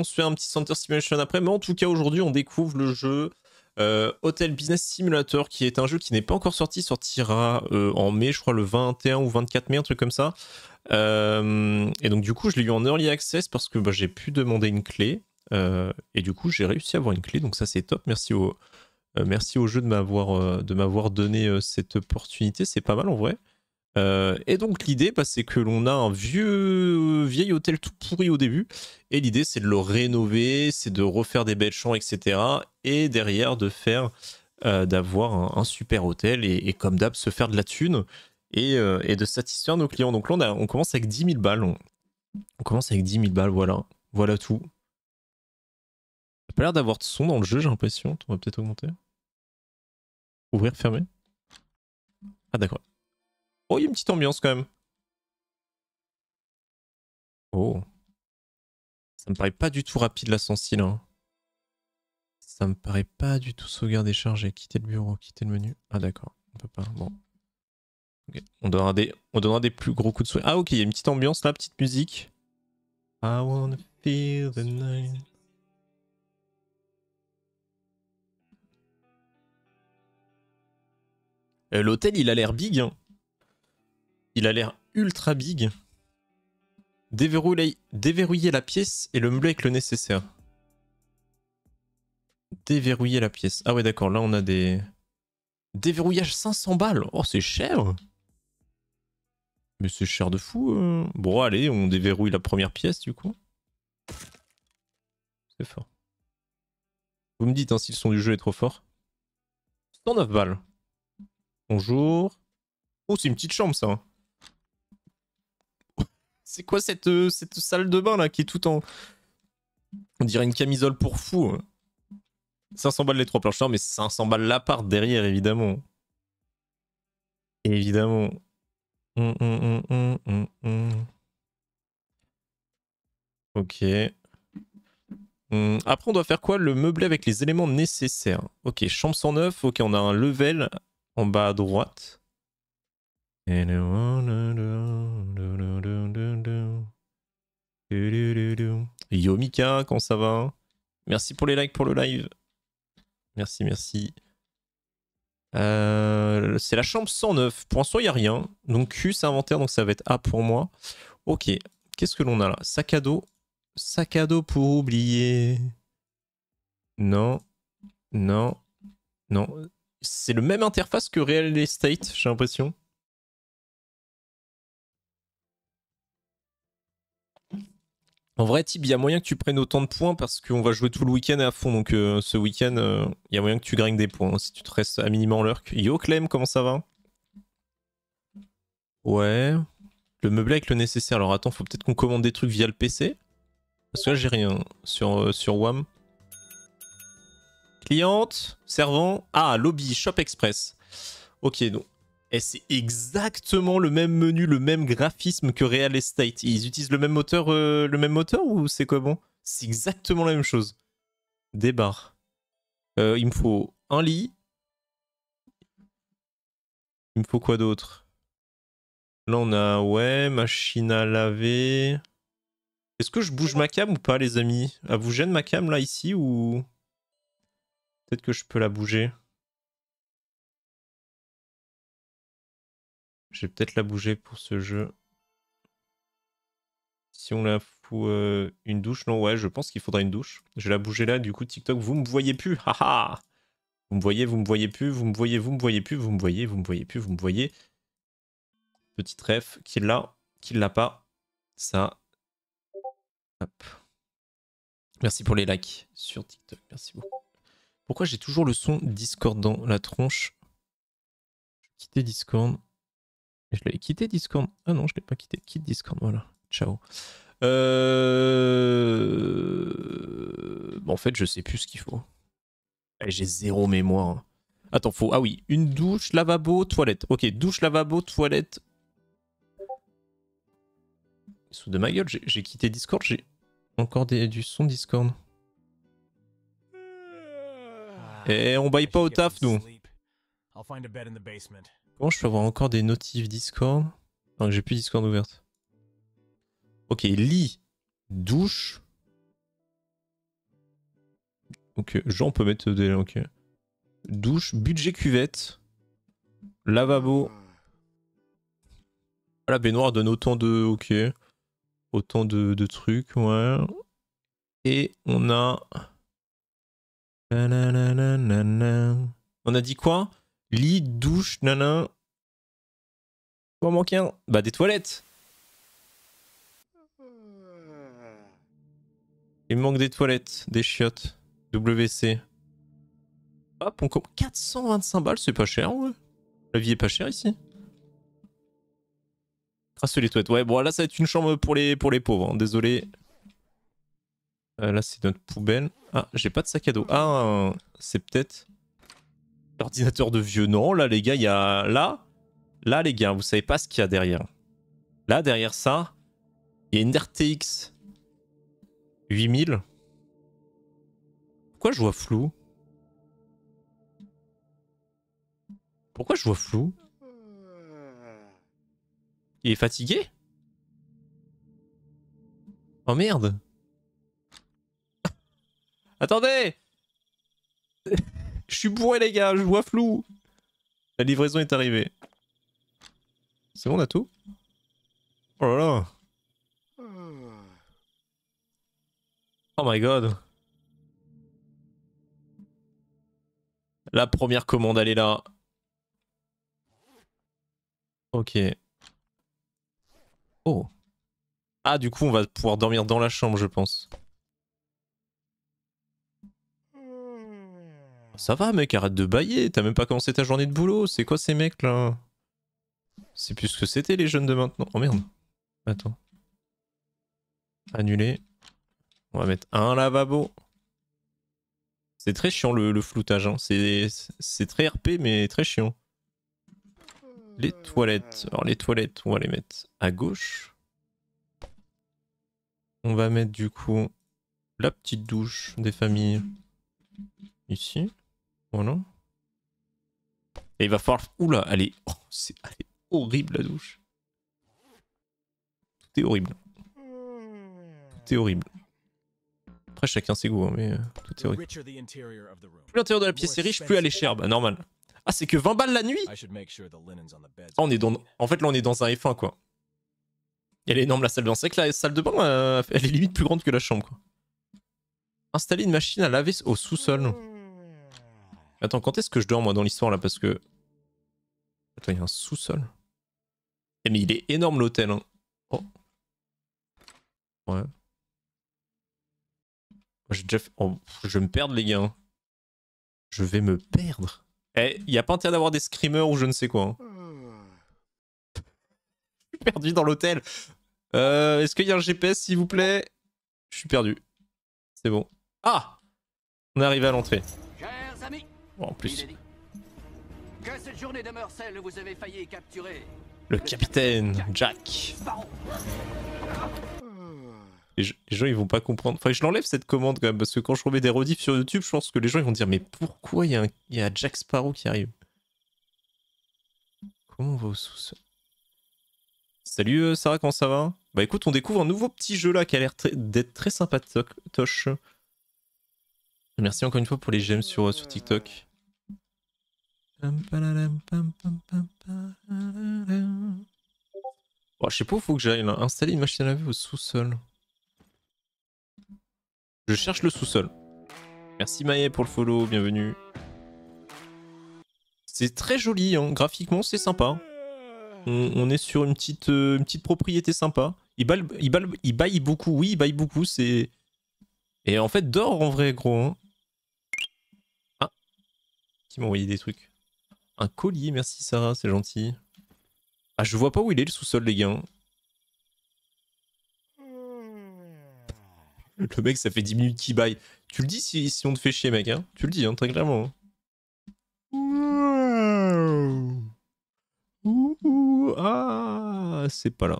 On se fait un petit Center Simulation après. Mais en tout cas, aujourd'hui, on découvre le jeu euh, Hotel Business Simulator, qui est un jeu qui n'est pas encore sorti, sortira euh, en mai, je crois le 21 ou 24 mai, un truc comme ça. Euh, et donc du coup, je l'ai eu en early access parce que bah, j'ai pu demander une clé. et du coup, j'ai réussi à avoir une clé, donc ça c'est top. Merci au, merci au jeu de m'avoir donné cette opportunité, c'est pas mal en vrai. Euh, et donc l'idée, bah, c'est que l'on a un vieux vieil hôtel tout pourri au début, et l'idée c'est de le rénover, c'est de refaire des belles champs, etc. Et derrière de faire euh, d'avoir un, super hôtel et, comme d'hab se faire de la thune euh, et, de satisfaire nos clients. Donc là on, a, on commence avec 10 000 balles, on, commence avec 10 000 balles, voilà, voilà tout. pas l'air d'avoir de son dans le jeu, j'ai l'impression. On va peut-être augmenter. Ouvrir, fermer. Ah d'accord. Oh, il y a une petite ambiance quand même. Oh. Ça me paraît pas du tout rapide la sensile, Hein. Ça me paraît pas du tout sauvegarde sauvegarder, charger, quitter le bureau, quitter le menu. Ah d'accord, on peut pas. Bon. On, donnera des, on des plus gros coups de souris. Ah ok, il y a une petite ambiance là, petite musique. I wanna feel the night. Euh, l'hôtel, il a l'air big. Hein. Il a l'air ultra big. Déverrouiller, la pièce et le meubler avec le nécessaire. Déverrouiller la pièce. Ah ouais, d'accord, là on a des... Déverrouillage 500 balles Oh, c'est cher Mais c'est cher de fou. Euh. Bon, allez, on déverrouille la première pièce, du coup. C'est fort. Vous me dites hein, si le son du jeu est trop fort. 109 balles. Bonjour. Oh, c'est une petite chambre, ça. Hein. C'est quoi cette, salle de bain là qui est tout en. On dirait une camisole pour fou. 500 balles les trois planches. Non, mais 500 balles l'appart derrière, évidemment. Évidemment. ok. Après, on doit faire quoi Le meubler avec les éléments nécessaires. Ok, chambre 109. Ok, on a un level en bas à droite. Yo Mika, comment ça va Merci pour les likes pour le live. Merci, merci. Euh, c'est la chambre 109. Pour l'instant, il n'y a rien. Donc Q, c'est inventaire, donc ça va être A pour moi. Ok, qu'est-ce que l'on a là Sac à dos. Sac à dos pour oublier. Non, non, non. C'est le même interface que Real Estate, j'ai l'impression. En vrai, Tib, il y a moyen que tu prennes autant de points parce qu'on va jouer tout le week-end à fond. Donc euh, ce week-end, il euh, y a moyen que tu gringues des points hein, si tu te restes à minimum lurk. Yo Clem, comment ça va Ouais. Le meuble avec le nécessaire. Alors attends, faut peut-être qu'on commande des trucs via le PC. Parce que là, j'ai rien sur, euh, sur WAM. Cliente, servant. Ah, lobby, Shop Express. Ok, donc et c'est exactement le même menu, le même graphisme que Real Estate. Ils utilisent le même moteur, euh, le même moteur ou c'est quoi bon C'est exactement la même chose. débarre. Euh, il me faut un lit. Il me faut quoi d'autre Là on a ouais, machine à laver. Est-ce que je bouge ma cam ou pas les amis Elle ah, vous gêne ma cam là ici ou peut-être que je peux la bouger Je vais peut-être la bouger pour ce jeu. Si on la fout euh, une douche, non, ouais, je pense qu'il faudra une douche. Je vais la bouger là, du coup, TikTok, vous me voyez plus, haha Vous me voyez, vous me voyez plus, vous me voyez, vous me voyez plus, vous me voyez, vous me voyez plus, vous me voyez. Petite ref, qui l'a, qui l'a pas, ça. Hop. Merci pour les likes sur TikTok, merci beaucoup. Pourquoi j'ai toujours le son Discord dans la tronche Je vais quitter Discord. Je l'ai quitté Discord. Ah non, je l'ai pas quitté. Quitte Discord, voilà. Ciao. Euh... en fait, je sais plus ce qu'il faut. J'ai zéro mémoire. Attends, faut. Ah oui, une douche, lavabo, toilette. Ok, douche, lavabo, toilette. Sous de ma gueule, j'ai quitté Discord, j'ai encore du son Discord. Ah, Et eh, on baille pas au taf, nous. Comment je peux avoir encore des notifs Discord Donc j'ai plus Discord ouverte. Ok, lit, douche. Ok, Jean peut mettre des... Ok. Douche, budget cuvette, lavabo. La baignoire donne autant de... Ok. Autant de, de trucs, ouais. Et on a... On a dit quoi Lit, douche, nanan. Quoi manquer un Bah des toilettes. Il manque des toilettes, des chiottes, WC. Hop, on compte 425 balles, c'est pas cher, ouais. La vie est pas chère ici. Grâce les toilettes. Ouais, bon là ça va être une chambre pour les, pour les pauvres, hein. désolé. Euh, là c'est notre poubelle. Ah, j'ai pas de sac à dos. Ah, c'est peut-être... Ordinateur de vieux, non. Là, les gars, il y a... Là, là, les gars, vous savez pas ce qu'il y a derrière. Là, derrière ça, il y a une RTX 8000. Pourquoi je vois flou Pourquoi je vois flou Il est fatigué Oh merde Attendez je suis bourré les gars, je vois flou. La livraison est arrivée. C'est bon, on tout Oh là là. Oh my god. La première commande, elle est là. Ok. Oh. Ah, du coup, on va pouvoir dormir dans la chambre, je pense. Ça va mec, arrête de bailler, t'as même pas commencé ta journée de boulot, c'est quoi ces mecs là C'est plus ce que c'était les jeunes de maintenant. Oh merde. Attends. Annuler. On va mettre un lavabo. C'est très chiant le, floutage, hein. c'est très RP mais très chiant. Les toilettes. Alors les toilettes, on va les mettre à gauche. On va mettre du coup la petite douche des familles ici. Voilà. Oh Et il va falloir... Oula, elle oh, est... horrible la douche. Tout est horrible. Tout est horrible. Après, chacun ses goûts, hein, mais euh, tout est horrible. Plus l'intérieur de la pièce est riche, plus elle est chère. Bah, normal. Ah, c'est que 20 balles la nuit on ah, est dans... En fait, là, on est dans un F1, quoi. Elle est énorme, la salle de bain. C'est que la salle de bain, euh, elle est limite plus grande que la chambre, quoi. Installer une machine à laver au sous-sol. Attends, quand est-ce que je dors moi dans l'histoire là Parce que. Attends, il y a un sous-sol. Eh, mais il est énorme l'hôtel. Hein. Oh. Ouais. J'ai déjà fait... Oh, je vais me perdre, les gars. Hein. Je vais me perdre. Eh, y a pas intérêt d'avoir des screamers ou je ne sais quoi. Hein. Je suis perdu dans l'hôtel. Euh, est-ce qu'il y a un GPS, s'il vous plaît Je suis perdu. C'est bon. Ah On est arrivé à l'entrée en plus. Le capitaine Jack. Les, gens ils vont pas comprendre. Enfin, je l'enlève cette commande quand même parce que quand je remets des rediffs sur YouTube, je pense que les gens ils vont dire mais pourquoi il y, a Jack Sparrow qui arrive Comment on va au sous-sol Salut euh, Sarah, comment ça va Bah écoute, on découvre un nouveau petit jeu là qui a l'air d'être très sympa toche Merci encore une fois pour les j'aime sur euh, TikTok. Oh, je sais pas, où faut que j'aille installer une machine à laver au sous-sol. Je cherche le sous-sol. Merci Maë pour le follow, bienvenue. C'est très joli, hein. graphiquement c'est sympa. On, est sur une petite, euh, petite propriété sympa. Il baille, il, beaucoup, oui, il baille beaucoup, c'est... Et en fait, d'or en vrai, gros. Hein. Ah, qui m'a envoyé des trucs. Un collier, merci Sarah, c'est gentil. Ah, je vois pas où il est le sous-sol, les gars. Le mec, ça fait 10 minutes qu'il baille. Tu le dis si, on te fait chier, mec. Hein. tu le dis, hein, très clairement. Hein. Ah, c'est pas là.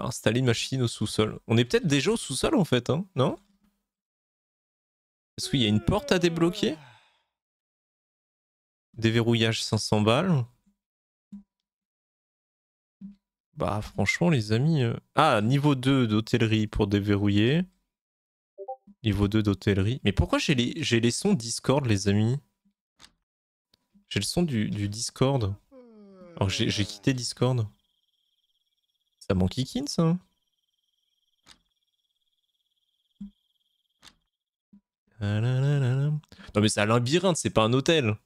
Installer une machine au sous-sol. On est peut-être déjà au sous-sol, en fait, hein non Est-ce qu'il y a une porte à débloquer Déverrouillage 500 balles. Bah franchement les amis... Euh. Ah, niveau 2 d'hôtellerie pour déverrouiller. Niveau 2 d'hôtellerie. Mais pourquoi j'ai les, les sons Discord les amis J'ai le son du, du Discord. Alors j'ai quitté Discord. Ça m'enquiquine hein. ça ah Non mais c'est un labyrinthe, c'est pas un hôtel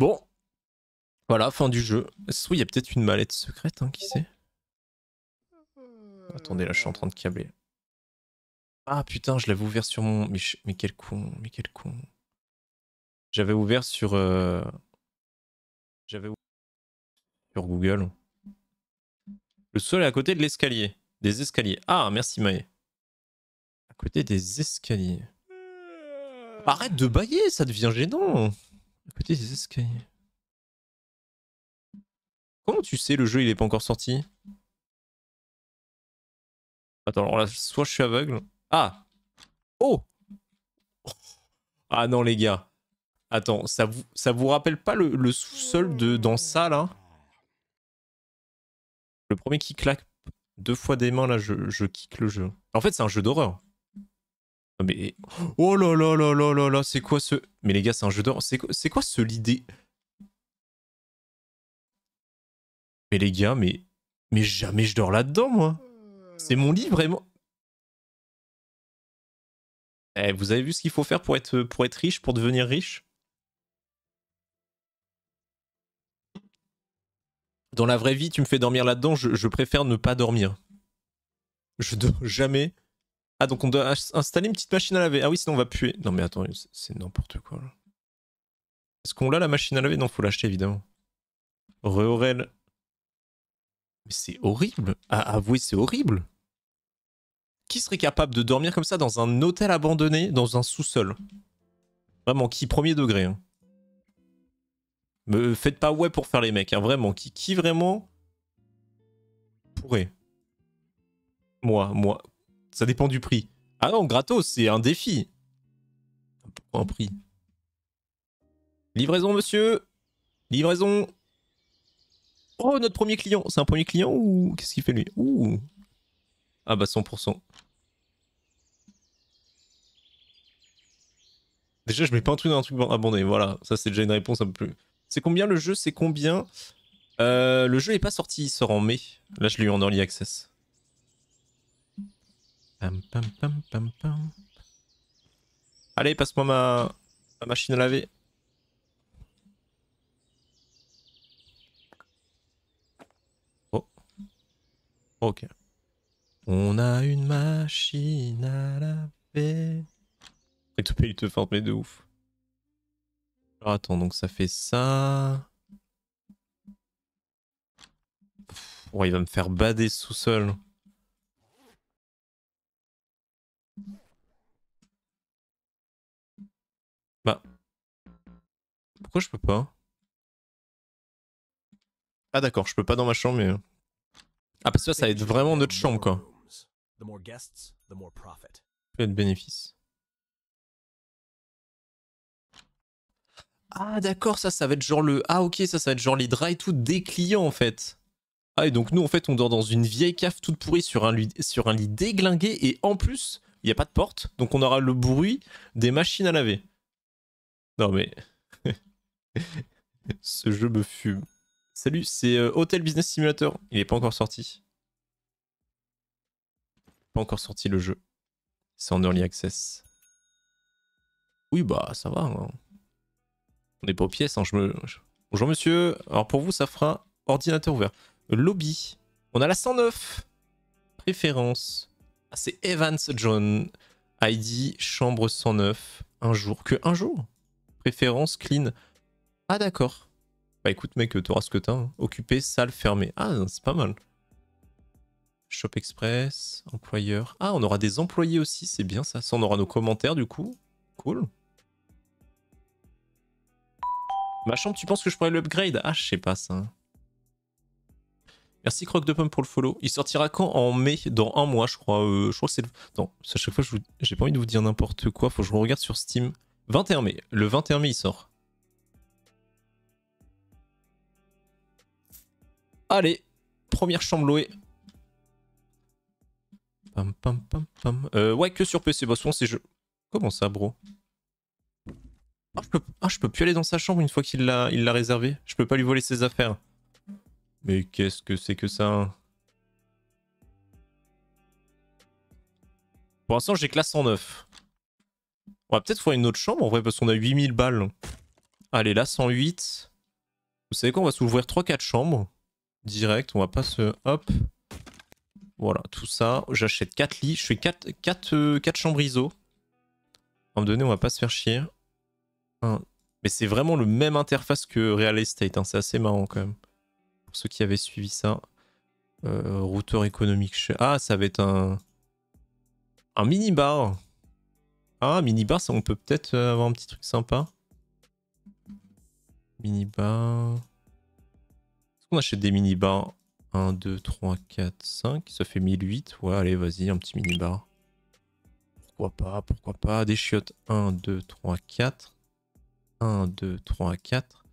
Bon. Voilà, fin du jeu. il y a peut-être une mallette secrète, hein, qui sait Attendez, là, je suis en train de câbler. Ah putain, je l'avais ouvert sur mon... Mais, quel con, mais quel con. J'avais ouvert sur... Euh, j'avais ouvert sur Google. Le sol est à côté de l'escalier. Des escaliers. Ah, merci Maë. À côté des escaliers. Arrête de bailler, ça devient gênant. Comment tu sais le jeu il est pas encore sorti Attends, alors là, soit je suis aveugle. Ah Oh Ah non les gars. Attends, ça vous, ça vous rappelle pas le, sous-sol de dans ça là Le premier qui claque deux fois des mains là, je, je kick le jeu. En fait c'est un jeu d'horreur. Ah, mais... Oh là là là là là là, c'est quoi ce... Mais les gars, c'est un jeu d'or. C'est quoi, quoi ce l'idée Mais les gars, mais... Mais jamais je dors là-dedans, moi. C'est mon lit, vraiment. Eh, vous avez vu ce qu'il faut faire pour être, pour être riche, pour devenir riche Dans la vraie vie, tu me fais dormir là-dedans, je préfère ne pas dormir. Je dors jamais ah, donc on doit installer une petite machine à laver. Ah oui, sinon on va puer. Non, mais attends, c'est n'importe quoi. Est-ce qu'on l'a la machine à laver Non, faut l'acheter évidemment. Reorel. Mais c'est horrible. Ah, avouez, c'est horrible. Qui serait capable de dormir comme ça dans un hôtel abandonné, dans un sous-sol Vraiment, qui Premier degré. Hein. Me euh, faites pas ouais pour faire les mecs, hein. vraiment. Qui, qui vraiment pourrait Moi, moi. Ça dépend du prix. Ah non, gratos, c'est un défi. un prix Livraison, monsieur Livraison Oh, notre premier client C'est un premier client ou... Qu'est-ce qu'il fait, lui Ouh Ah bah, 100%. Déjà, je mets pas un truc dans un truc Abonné, Voilà, ça, c'est déjà une réponse un peu plus... C'est combien le jeu C'est combien euh, Le jeu est pas sorti, il sort en mai. Là, je l'ai eu en early access. Allez, passe-moi ma... machine à laver. Oh. Ok. On a une machine à laver. Et tout il te forme de ouf. Alors attends, donc ça fait ça. Oh, il va me faire bader sous sol. Bah. Pourquoi je peux pas Ah d'accord, je peux pas dans ma chambre, mais... Euh. Ah parce que ça va être vraiment notre chambre, quoi. Plus de bénéfices. Ah d'accord, ça, ça va être genre le... Ah ok, ça, ça va être genre les draps et tout des clients, en fait. Ah et donc nous, en fait, on dort dans une vieille cave toute pourrie sur un, lit, sur un lit déglingué et en plus, il n'y a pas de porte, donc on aura le bruit des machines à laver. Non mais... Ce jeu me fume. Salut, c'est euh, Hotel Business Simulator. Il n'est pas encore sorti. Pas encore sorti le jeu. C'est en early access. Oui, bah ça va. Hein. On est pas aux pièces. Hein. Bonjour monsieur. Alors pour vous, ça fera ordinateur ouvert. Lobby. On a la 109. Préférence. Ah, c'est Evans John. ID, chambre 109. Un jour. Que un jour Préférence clean. Ah d'accord. Bah écoute mec, euh, t'auras ce que t'as. Hein. Occupé, salle fermée. Ah c'est pas mal. Shop Express, employeur. Ah on aura des employés aussi, c'est bien ça. Ça on aura nos commentaires du coup. Cool. Ma chambre, tu penses que je pourrais l'upgrade Ah je sais pas ça. Merci Croc de Pomme pour le follow. Il sortira quand En mai, dans un mois, je crois. Euh, je crois que c'est le. Non, à chaque fois, je j'ai pas envie de vous dire n'importe quoi. Faut que je regarde sur Steam. 21 mai. Le 21 mai, il sort. Allez, première chambre louée. Pam, pam, pam, pam. Euh, ouais, que sur PC. Bah, souvent, c'est je. Comment ça, bro ah, ah je, peux... plus aller dans sa chambre une fois qu'il l'a il l'a réservé. Je peux pas lui voler ses affaires. Mais qu'est-ce que c'est que ça Pour l'instant, j'ai classe 109. On va peut-être faire une autre chambre en vrai parce qu'on a 8000 balles. Allez là 108. Vous savez quoi on va s'ouvrir 3-4 chambres. Direct, on va pas se... Hop. Voilà, tout ça. J'achète 4 lits. Je fais 4, euh, chambres ISO. À un moment donné, on va pas se faire chier. Mais c'est vraiment le même interface que Real Estate. Hein. C'est assez marrant quand même. Pour ceux qui avaient suivi ça. Euh, routeur économique. Ah, ça va être un... Un mini-bar. Ah, bar ça, on peut peut-être euh, avoir un petit truc sympa. Mini-bar. Est-ce qu'on achète des mini-bars 1, 2, 3, 4, 5. Ça fait 1008. Ouais, allez, vas-y, un petit mini-bar. Pourquoi pas, pourquoi pas. Des chiottes 1, 2, 3, 4. 1, 2, 3, 4.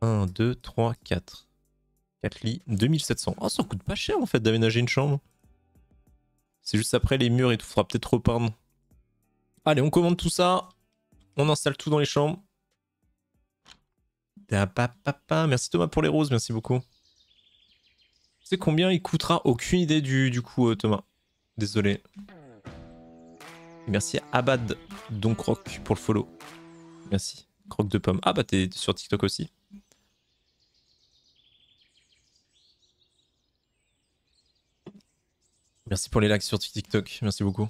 1, 2, 3, 4. 4 lits, 2700. Oh, ah, ça coûte pas cher en fait d'aménager une chambre. C'est juste après les murs et tout. Faudra peut-être repeindre. Allez, on commande tout ça. On installe tout dans les chambres. Merci Thomas pour les roses, merci beaucoup. Tu sais combien il coûtera Aucune idée du, du coup, euh, Thomas. Désolé. Merci Abad donc Rock pour le follow. Merci. Croque de pomme. Ah bah t'es sur TikTok aussi. Merci pour les likes sur TikTok. Merci beaucoup.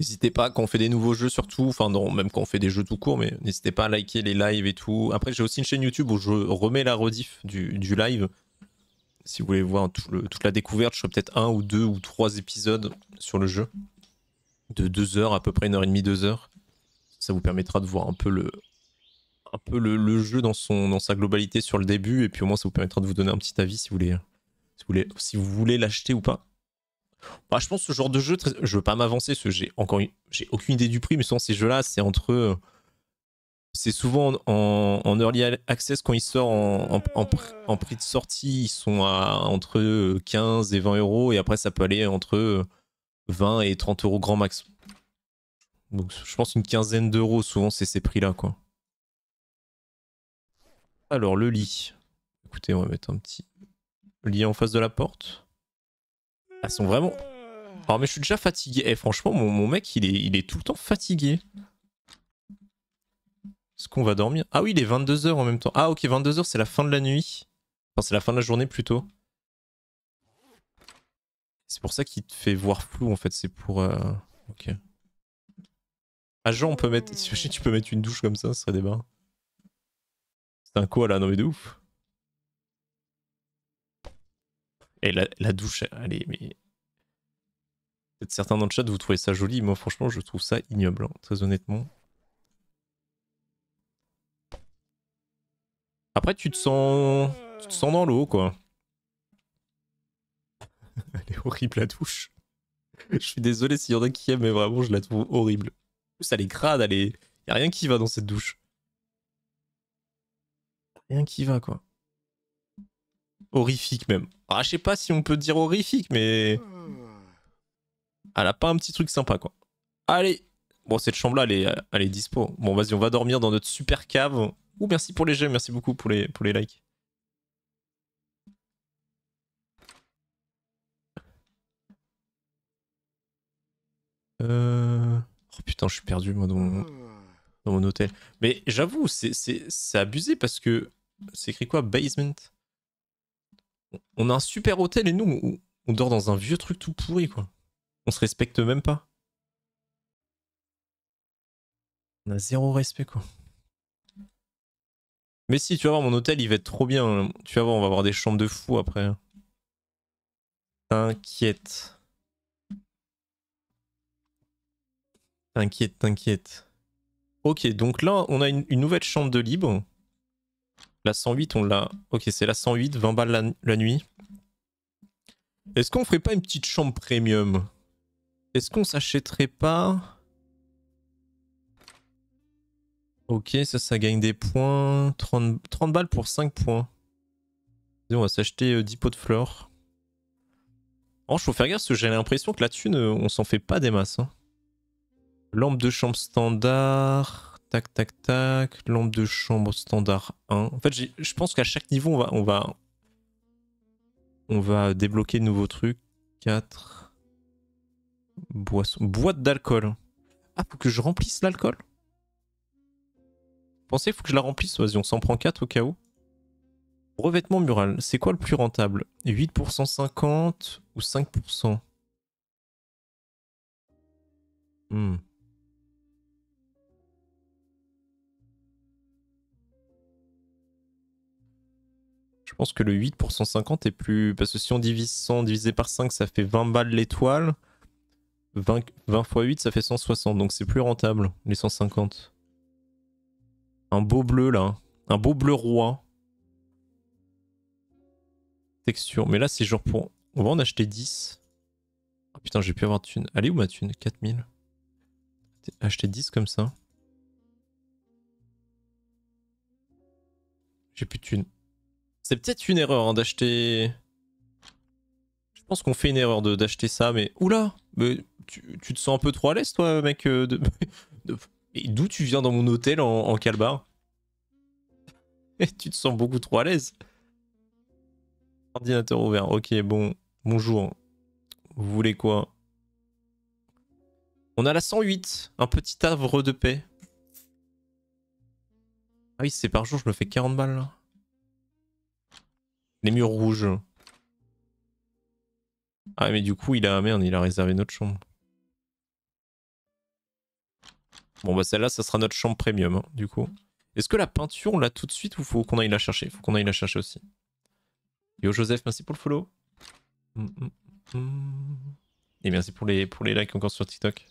N'hésitez pas, quand on fait des nouveaux jeux surtout, enfin même quand on fait des jeux tout court, mais n'hésitez pas à liker les lives et tout. Après, j'ai aussi une chaîne YouTube où je remets la rediff du, live. Si vous voulez voir toute la découverte, je ferai peut-être un ou deux ou trois épisodes sur le jeu. De deux heures, à peu près une heure et demie, deux heures. Ça vous permettra de voir un peu le, un peu le jeu dans, son, dans sa globalité sur le début. Et puis au moins, ça vous permettra de vous donner un petit avis si vous voulez, si vous voulez, si vous voulez l'acheter ou pas. Bah, je pense que ce genre de jeu, je veux pas m'avancer, j'ai aucune idée du prix, mais souvent ces jeux-là, c'est entre. Euh, c'est souvent en... early access quand ils sortent en... prix de sortie, ils sont à entre 15 euh, et 20 euros, et après ça peut aller entre 20 euh, et 30 euros grand max. Donc je pense une quinzaine d'euros, souvent c'est ces prix-là, quoi. Alors le lit. Écoutez, on va mettre un petit lit en face de la porte. Elles sont vraiment. Alors, ah, mais je suis déjà fatigué. Et eh, franchement, mon, mec, il est, il est tout le temps fatigué. Est-ce qu'on va dormir Ah oui, il est 22h en même temps. Ah ok, 22h, c'est la fin de la nuit. Enfin, c'est la fin de la journée plutôt. C'est pour ça qu'il te fait voir flou en fait. C'est pour. Euh, ok. Ah, Jean, on peut mettre. tu peux mettre une douche comme ça, ce serait des bains. C'est un quoi là Non mais de ouf. Et la, douche, allez, Mais... Peut-être certains dans le chat, vous trouvez ça joli. Moi, franchement, je trouve ça ignoble, hein, très honnêtement. Après, tu te sens. Tu te sens dans l'eau, quoi. elle est horrible, la douche. je suis désolé s'il y en a qui aiment, mais vraiment, je la trouve horrible. Ça plus, elle est crade, Y a rien qui va dans cette douche. Rien qui va, quoi. Horrifique même. Ah, je sais pas si on peut dire horrifique, mais. Elle a pas un petit truc sympa, quoi. Allez Bon, cette chambre-là, elle est, euh, dispo. Bon, vas-y, on va dormir dans notre super cave. Ouh, merci pour les j'aime, merci beaucoup pour les, pour les likes. Euh, oh putain, je suis perdu moi dans mon, dans mon hôtel. Mais j'avoue, c'est abusé parce que c'est écrit quoi Basement on a un super hôtel et nous, on, dort dans un vieux truc tout pourri, quoi. On se respecte même pas. On a zéro respect, quoi. Mais si, tu vas voir, mon hôtel, il va être trop bien. Tu vas voir, on va avoir des chambres de fou après. T'inquiète. T'inquiète, t'inquiète. Ok, donc là, on a une, une nouvelle chambre de libre. La 108, on l'a. Ok, c'est la 108, 20 balles la, nuit. Est-ce qu'on ferait pas une petite chambre premium Est-ce qu'on s'achèterait pas Ok, ça, ça gagne des points. 30, balles pour 5 points. on va s'acheter 10 euh, pots de fleurs. oh, faut faire gaffe parce que j'ai l'impression que là-dessus, on s'en fait pas des masses. Hein. Lampe de chambre standard. Tac, tac, tac. Lampe de chambre standard 1. En fait, je pense qu'à chaque niveau, on va, on va, on va débloquer de nouveaux trucs. 4. Boisson. Boîte d'alcool. Ah, faut que je remplisse l'alcool Pensez, faut que je la remplisse. Vas-y, on s'en prend 4 au cas où. Revêtement mural, c'est quoi le plus rentable 8% 50 ou 5% hmm. Je pense que le 8 pour 150 est plus. Parce que si on divise 100 divisé par 5, ça fait 20 balles l'étoile. 20, 20 x 8, ça fait 160. Donc c'est plus rentable, les 150. Un beau bleu là. Hein. Un beau bleu roi. Texture. Mais là, c'est genre pour. On va en acheter 10. Ah, putain, j'ai pu avoir de thune. Allez où ma thune 4000. Acheter 10 comme ça. J'ai plus de thune. C'est peut-être une erreur hein, d'acheter... Je pense qu'on fait une erreur d'acheter ça, mais... Oula mais tu, te sens un peu trop à l'aise, toi, mec euh, de... Et d'où tu viens dans mon hôtel en, en calbar Et tu te sens beaucoup trop à l'aise. Ordinateur ouvert. Ok, bon. Bonjour. Vous voulez quoi On a la 108. Un petit havre de paix. Ah oui, c'est par jour, je me fais 40 balles là. Les murs rouges. Ah mais du coup il a... Ah, merde, il a réservé notre chambre. Bon bah celle-là, ça sera notre chambre premium, hein, du coup. Est-ce que la peinture, on l'a tout de suite ou faut qu'on aille la chercher Faut qu'on aille la chercher aussi. Yo Joseph, merci pour le follow. Mm, mm, mm. Et merci pour les, pour les likes encore sur TikTok.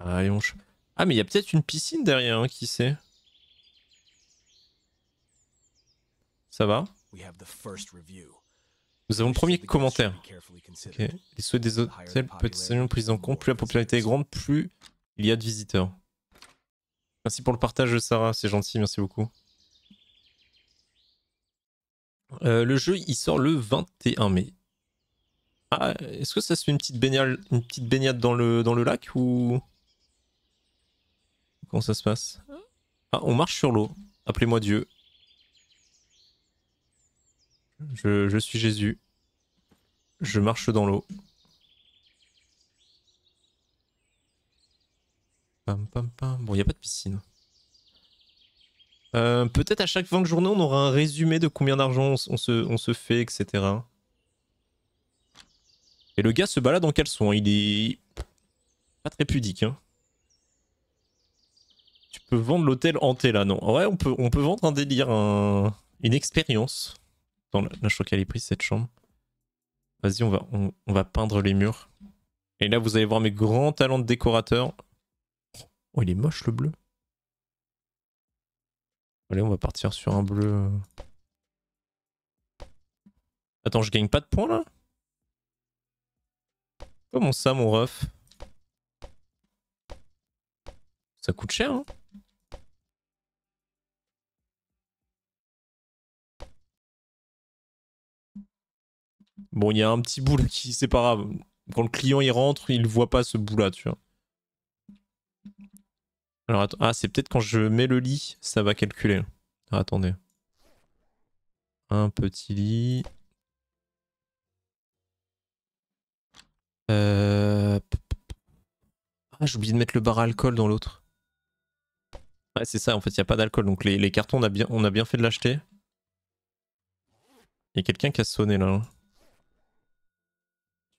Ah mais il y a peut-être une piscine derrière, hein, qui sait Ça va Nous avons le premier commentaire. Les souhaits des hôtels peuvent être pris en compte. Plus la popularité est grande, plus il y a de visiteurs. Merci pour le partage, de Sarah. C'est gentil, merci beaucoup. Euh, le jeu, il sort le 21 mai. Ah, est-ce que ça se fait une petite baignade, une petite baignade dans, le, dans le lac ou... Comment ça se passe ah, on marche sur l'eau. Appelez-moi Dieu. Je, suis Jésus. Je marche dans l'eau. Pam, pam, pam. Bon, il n'y a pas de piscine. Euh, peut-être à chaque fin de journée, on aura un résumé de combien d'argent on, se, fait, etc. Et le gars se balade en caleçon. Il est pas très pudique. Hein. Tu peux vendre l'hôtel hanté là, non Ouais, on peut, on peut vendre un délire, une expérience. Attends, là, je crois qu'elle est prise cette chambre. Vas-y, on va, on, va peindre les murs. Et là, vous allez voir mes grands talents de décorateur. Oh, il est moche le bleu. Allez, on va partir sur un bleu. Attends, je gagne pas de points là Comment ça, mon ref Ça coûte cher, hein Bon, il y a un petit bout qui c'est pas grave. Quand le client il rentre, il voit pas ce bout là, tu vois. Alors attends, ah c'est peut-être quand je mets le lit, ça va calculer. Ah, attendez. Un petit lit. Euh... Ah j'ai oublié de mettre le bar à alcool dans l'autre. Ouais c'est ça, en fait il n'y a pas d'alcool, donc les, cartons on a bien, on a bien fait de l'acheter. Il y a quelqu'un qui a sonné là. Hein.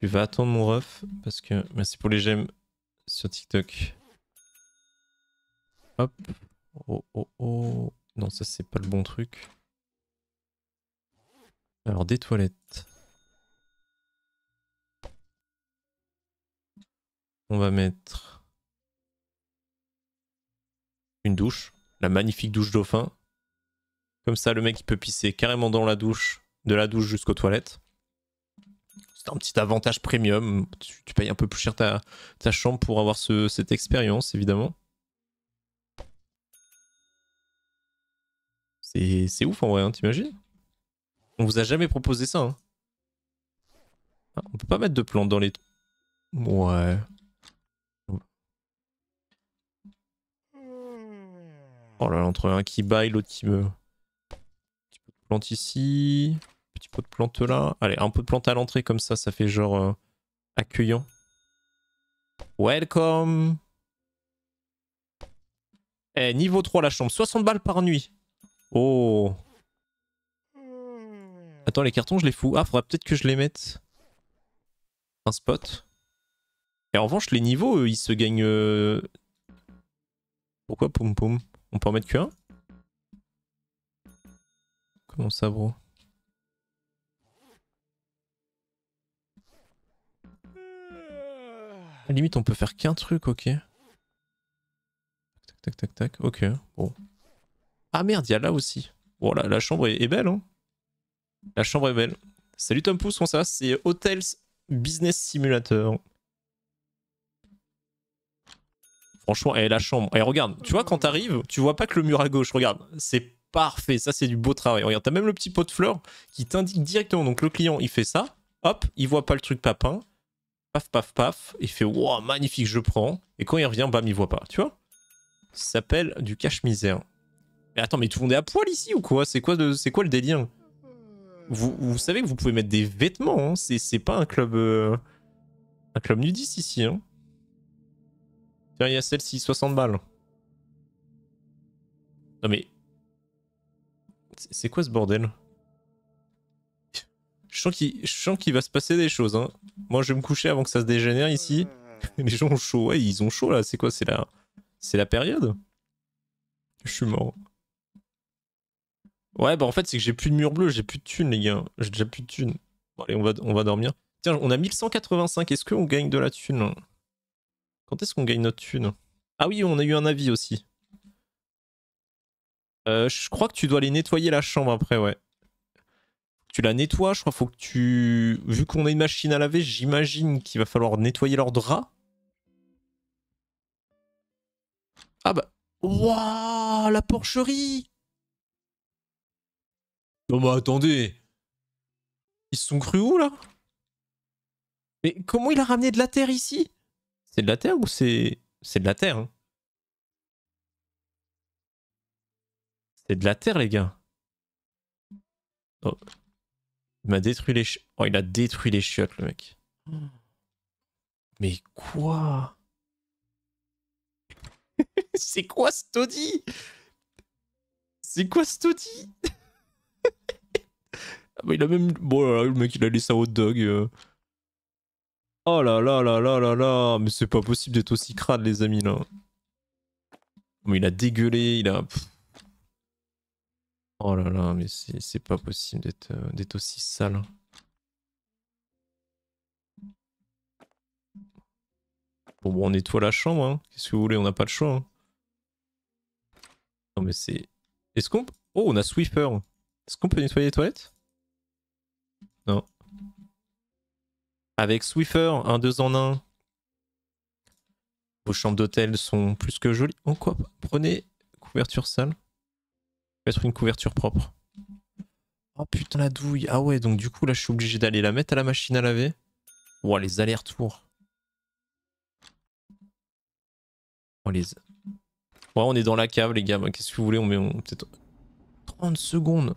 Tu vas attendre mon ref parce que merci pour les j'aime sur TikTok. Hop. Oh oh oh. Non, ça c'est pas le bon truc. Alors des toilettes. On va mettre une douche, la magnifique douche dauphin. Comme ça, le mec il peut pisser carrément dans la douche, de la douche jusqu'aux toilettes c'est un petit avantage premium. Tu, payes un peu plus cher ta, chambre pour avoir cette expérience, évidemment. C'est ouf en vrai, hein, t'imagines On vous a jamais proposé ça. Hein. Ah, on peut pas mettre de plantes dans les... Ouais. Oh là là, entre un qui baille, l'autre qui me... Un petit peu de plantes ici petit pot de plantes là. Allez, un peu de plante à l'entrée comme ça, ça fait genre euh, accueillant. Welcome Eh, niveau 3 la chambre, 60 balles par nuit. Oh Attends, les cartons, je les fous. Ah, faudrait peut-être que je les mette. Un spot. Et en revanche, les niveaux, ils se gagnent... Euh, pourquoi poum poum On peut en mettre qu'un Comment ça, bro limite, on peut faire qu'un truc, ok. Tac, tac, tac, tac, ok, bon. Ah merde, il y a là aussi. Bon, la, la chambre est, belle, hein La chambre est belle. Salut Tom Pouce, comment ça C'est Hotels Business Simulator. Franchement, et eh, la chambre. Et eh, regarde, tu vois, quand t'arrives, tu vois pas que le mur à gauche, regarde. C'est parfait, ça c'est du beau travail. Regarde, t'as même le petit pot de fleurs qui t'indique directement. Donc le client, il fait ça, hop, il voit pas le truc papin, Paf, paf, paf. Il fait Wow, magnifique, je prends. Et quand il revient, bam, il voit pas. Tu vois Ça s'appelle du cache-misère. Mais attends, mais tout le monde est à poil ici ou quoi C'est quoi, c'est quoi le délire vous, savez que vous pouvez mettre des vêtements. Hein c'est pas un club. Euh, un club nudiste ici. Hein Tiens, il y a celle-ci, 60 balles. Non mais. C'est quoi ce bordel je sens qu'il va se passer des choses. Hein. Moi, je vais me coucher avant que ça se dégénère ici. Euh. Les gens ont chaud. Ouais, ils ont chaud là. C'est quoi C'est la... la période Je suis mort. Ouais, bah en fait, c'est que j'ai plus de mur bleu, j'ai plus de thunes, les gars. J'ai déjà plus de thunes. Bon, allez, on va, on va dormir. Tiens, on a 1185. Est-ce qu'on gagne de la thune Quand est-ce qu'on gagne notre thune Ah oui, on a eu un avis aussi. Euh, je crois que tu dois aller nettoyer la chambre après, ouais tu la nettoies, je crois. Faut que tu. Vu qu'on a une machine à laver, j'imagine qu'il va falloir nettoyer leurs draps. Ah bah. Waouh, la porcherie Non bah attendez Ils se sont cru où là Mais comment il a ramené de la terre ici C'est de la terre ou c'est. C'est de la terre, hein C'est de la terre, les gars. Oh. Il m'a détruit les Oh, il a détruit les chiottes, le mec. Mais quoi C'est quoi ce C'est quoi ce Taudy ah il a même... Bon le mec, il a laissé un hot dog. Euh. Oh là là là là là là Mais c'est pas possible d'être aussi crade, les amis, là. Mais il a dégueulé, il a... Oh là là, mais c'est pas possible d'être euh, aussi sale. Hein. Bon, on nettoie la chambre, hein. Qu'est-ce que vous voulez, on n'a pas le choix. Hein. Non mais c'est... Est-ce qu'on... Oh, on a Swiffer. Est-ce qu'on peut nettoyer les toilettes Non. Avec Swiffer, un deux en un, Vos chambres d'hôtel sont plus que jolies. En quoi Prenez couverture sale mettre une couverture propre. Oh putain la douille. Ah ouais, donc du coup là je suis obligé d'aller la mettre à la machine à laver. Ouah, les allers-retours. Oh, les... Ouais, on est dans la cave les gars. Bah, qu'est-ce que vous voulez On met peut-être... 30 secondes.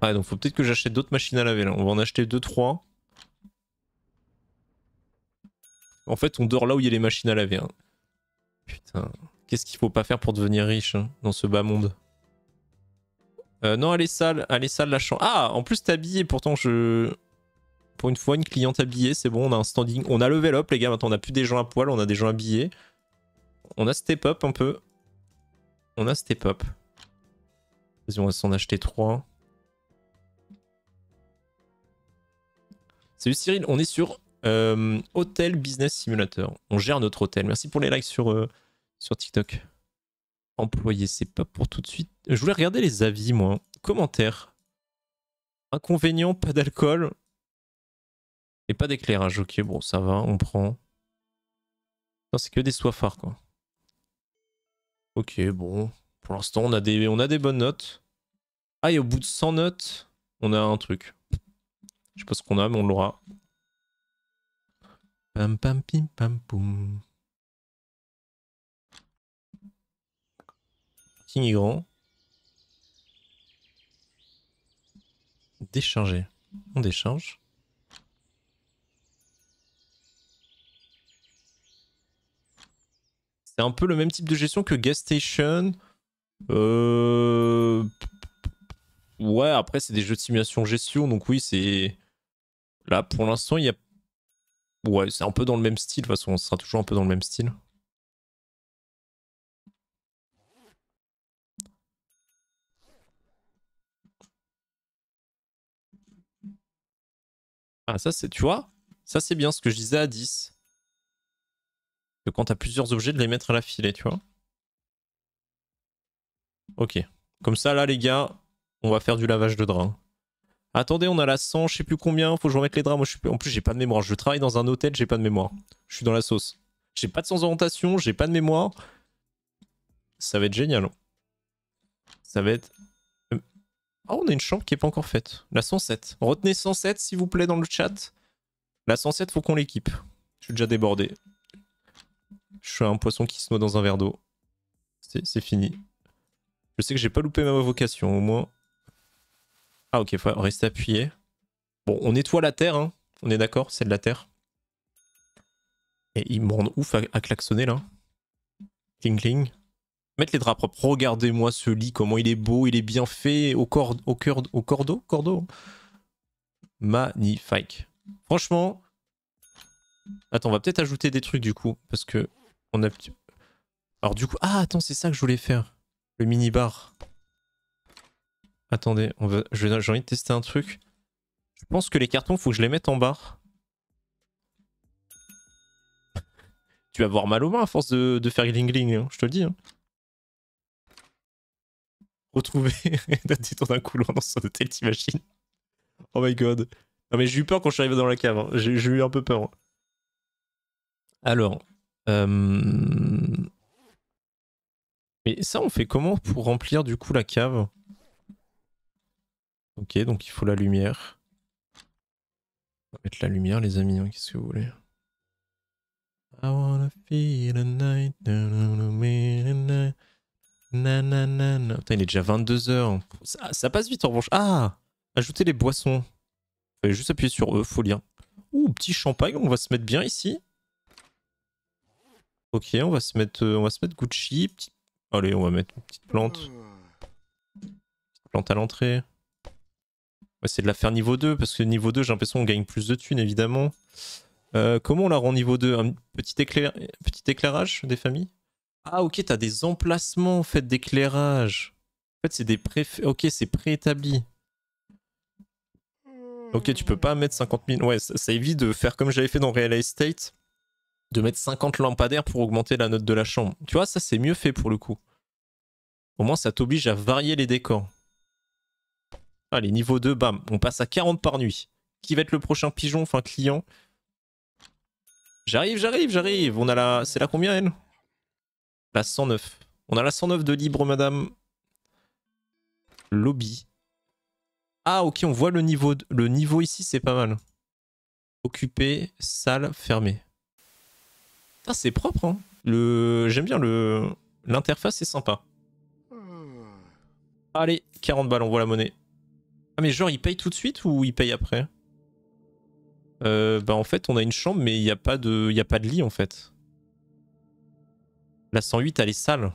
Ah donc faut peut-être que j'achète d'autres machines à laver là. On va en acheter 2-3. En fait on dort là où il y a les machines à laver. Hein. Putain. Qu'est-ce qu'il faut pas faire pour devenir riche hein, dans ce bas monde euh, non, elle est sale, elle est sale la chambre. Ah, en plus t'es habillé, pourtant je... Pour une fois, une cliente habillée, c'est bon, on a un standing. On a level up les gars, maintenant on a plus des gens à poil, on a des gens habillés. On a step up un peu. On a step up. Vas-y, on va s'en acheter trois. Salut Cyril, on est sur euh, Hotel Business Simulator. On gère notre hôtel. Merci pour les likes sur, euh, sur TikTok employé. C'est pas pour tout de suite. Je voulais regarder les avis, moi. Commentaires. Inconvénient, pas d'alcool. Et pas d'éclairage. Ok, bon, ça va, on prend. c'est que des soifards, quoi. Ok, bon. Pour l'instant, on, a des, on a des bonnes notes. Ah, et au bout de 100 notes, on a un truc. Je sais pas ce qu'on a, mais on l'aura. Pam pam pim pam poum. King Décharger. On décharge. C'est un peu le même type de gestion que Gas Station. Euh, ouais, après, c'est des jeux de simulation gestion, donc oui, c'est. Là, pour l'instant, il y a. Ouais, c'est un peu dans le même style, de façon, on sera toujours un peu dans le même style. Ah, ça, c'est, tu vois, ça, c'est bien ce que je disais à 10. Que quand t'as plusieurs objets, de les mettre à la filet, tu vois. Ok. Comme ça, là, les gars, on va faire du lavage de draps. Attendez, on a la 100, je sais plus combien, faut que je remette les draps. Moi, je suis... En plus, j'ai pas de mémoire. Je travaille dans un hôtel, j'ai pas de mémoire. Je suis dans la sauce. J'ai pas de sans orientation, j'ai pas de mémoire. Ça va être génial. Hein. Ça va être ah, on a une chambre qui n'est pas encore faite. La 107. Retenez 107, s'il vous plaît, dans le chat. La 107, faut qu'on l'équipe. Je suis déjà débordé. Je suis un poisson qui se noie dans un verre d'eau. C'est fini. Je sais que j'ai pas loupé ma vocation, au moins. Ah ok, faut rester appuyé. Bon, on nettoie la terre, hein. On est d'accord, c'est de la terre. Et il me ouf à, à klaxonner, là. Cling, cling mettre les draps propres. Regardez-moi ce lit, comment il est beau, il est bien fait, au, corde, au, cœur, au cordeau, cordeau. Magnifique. Franchement, attends, on va peut-être ajouter des trucs du coup, parce que on a... Alors du coup, ah attends, c'est ça que je voulais faire, le mini-bar. Attendez, on va... j'ai envie de tester un truc. Je pense que les cartons, faut que je les mette en barre. tu vas avoir mal aux mains à force de, faire gling hein, je te le dis. Hein retrouver d'être dans un couloir dans son hôtel, t'imagines Oh my god. Non mais j'ai eu peur quand je suis arrivé dans la cave, hein. j'ai eu un peu peur. Hein. Alors... Euh, mais ça, on fait comment pour remplir du coup la cave Ok, donc il faut la lumière. On va mettre la lumière, les amis, hein, qu'est-ce que vous voulez I wanna feel the night, Nanana. Putain, il est déjà 22h. Ça, passe vite en revanche. Ah Ajouter les boissons. Fallait juste appuyer sur E, faut lire. Hein. Ouh, petit champagne, on va se mettre bien ici. Ok, on va se mettre, euh, on va se mettre Gucci. Allez, on va mettre une petite plante. plante à l'entrée. On va essayer de la faire niveau 2, parce que niveau 2, j'ai l'impression qu'on gagne plus de thunes, évidemment. Euh, comment on la rend niveau 2 Un petit, éclair... petit éclairage des familles ah ok, t'as des emplacements en fait d'éclairage. En fait, c'est des pré... Ok, c'est préétabli. Ok, tu peux pas mettre 50 000... Ouais, ça, évite de faire comme j'avais fait dans Real Estate, de mettre 50 lampadaires pour augmenter la note de la chambre. Tu vois, ça c'est mieux fait pour le coup. Au moins, ça t'oblige à varier les décors. Allez, niveau 2, bam, on passe à 40 par nuit. Qui va être le prochain pigeon, enfin client J'arrive, j'arrive, j'arrive. On a la... C'est la combien, elle la 109. On a la 109 de libre, madame. Lobby. Ah, ok, on voit le niveau. Le niveau ici, c'est pas mal. Occupé, salle, fermée. Ah c'est propre, hein. Le... J'aime bien le... L'interface est sympa. Allez, 40 balles, on voit la monnaie. Ah mais genre, il paye tout de suite ou il paye après euh, Bah en fait, on a une chambre, mais il n'y a, pas de... Y a pas de lit, en fait. La 108, elle est sale.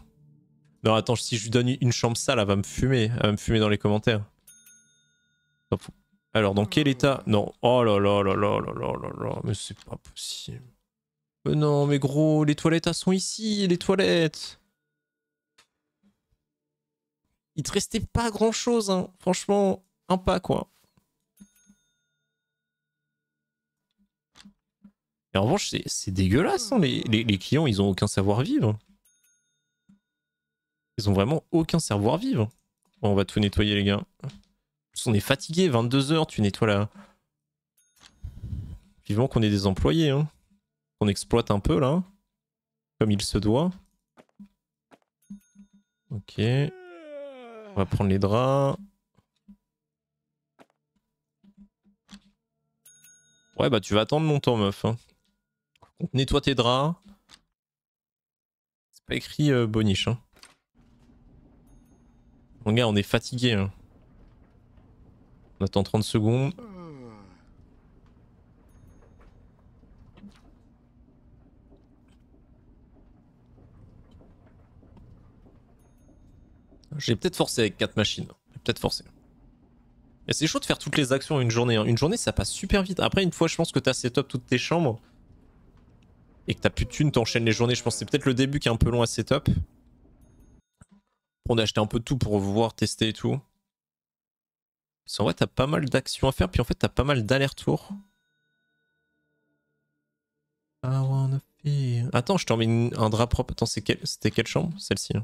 Non, attends, si je lui donne une chambre sale, elle va me fumer. Elle va me fumer dans les commentaires. Alors, dans quel état Non. Oh là là là là là là là là. Mais c'est pas possible. non, mais gros, les toilettes, sont ici, les toilettes. Il te restait pas grand-chose, hein. Franchement, un pas, quoi. Et en revanche, c'est dégueulasse, hein. les, les clients, ils ont aucun savoir-vivre. Ils ont vraiment aucun savoir-vivre. on va tout nettoyer, les gars. On est fatigué, 22h, tu nettoies là. Vivement qu'on est des employés, hein. Qu'on exploite un peu, là. Comme il se doit. Ok. On va prendre les draps. Ouais, bah tu vas attendre mon temps meuf. Hein. Nettoie tes draps. C'est pas écrit euh, hein gars, on est fatigué. Hein. On attend 30 secondes. J'ai peut-être forcé avec 4 machines. Peut-être forcé. Et c'est chaud de faire toutes les actions en une journée. Hein. Une journée, ça passe super vite. Après, une fois, je pense que t'as setup toutes tes chambres et que t'as plus de thunes, t'enchaînes les journées. Je pense que c'est peut-être le début qui est un peu long à setup. On a acheté un peu de tout pour voir, tester et tout. Parce qu'en vrai, t'as pas mal d'actions à faire, puis en fait, t'as pas mal d'allers-retours. Attends, je t'en mets un drap propre. Attends, c'était quelle chambre Celle-ci. Hein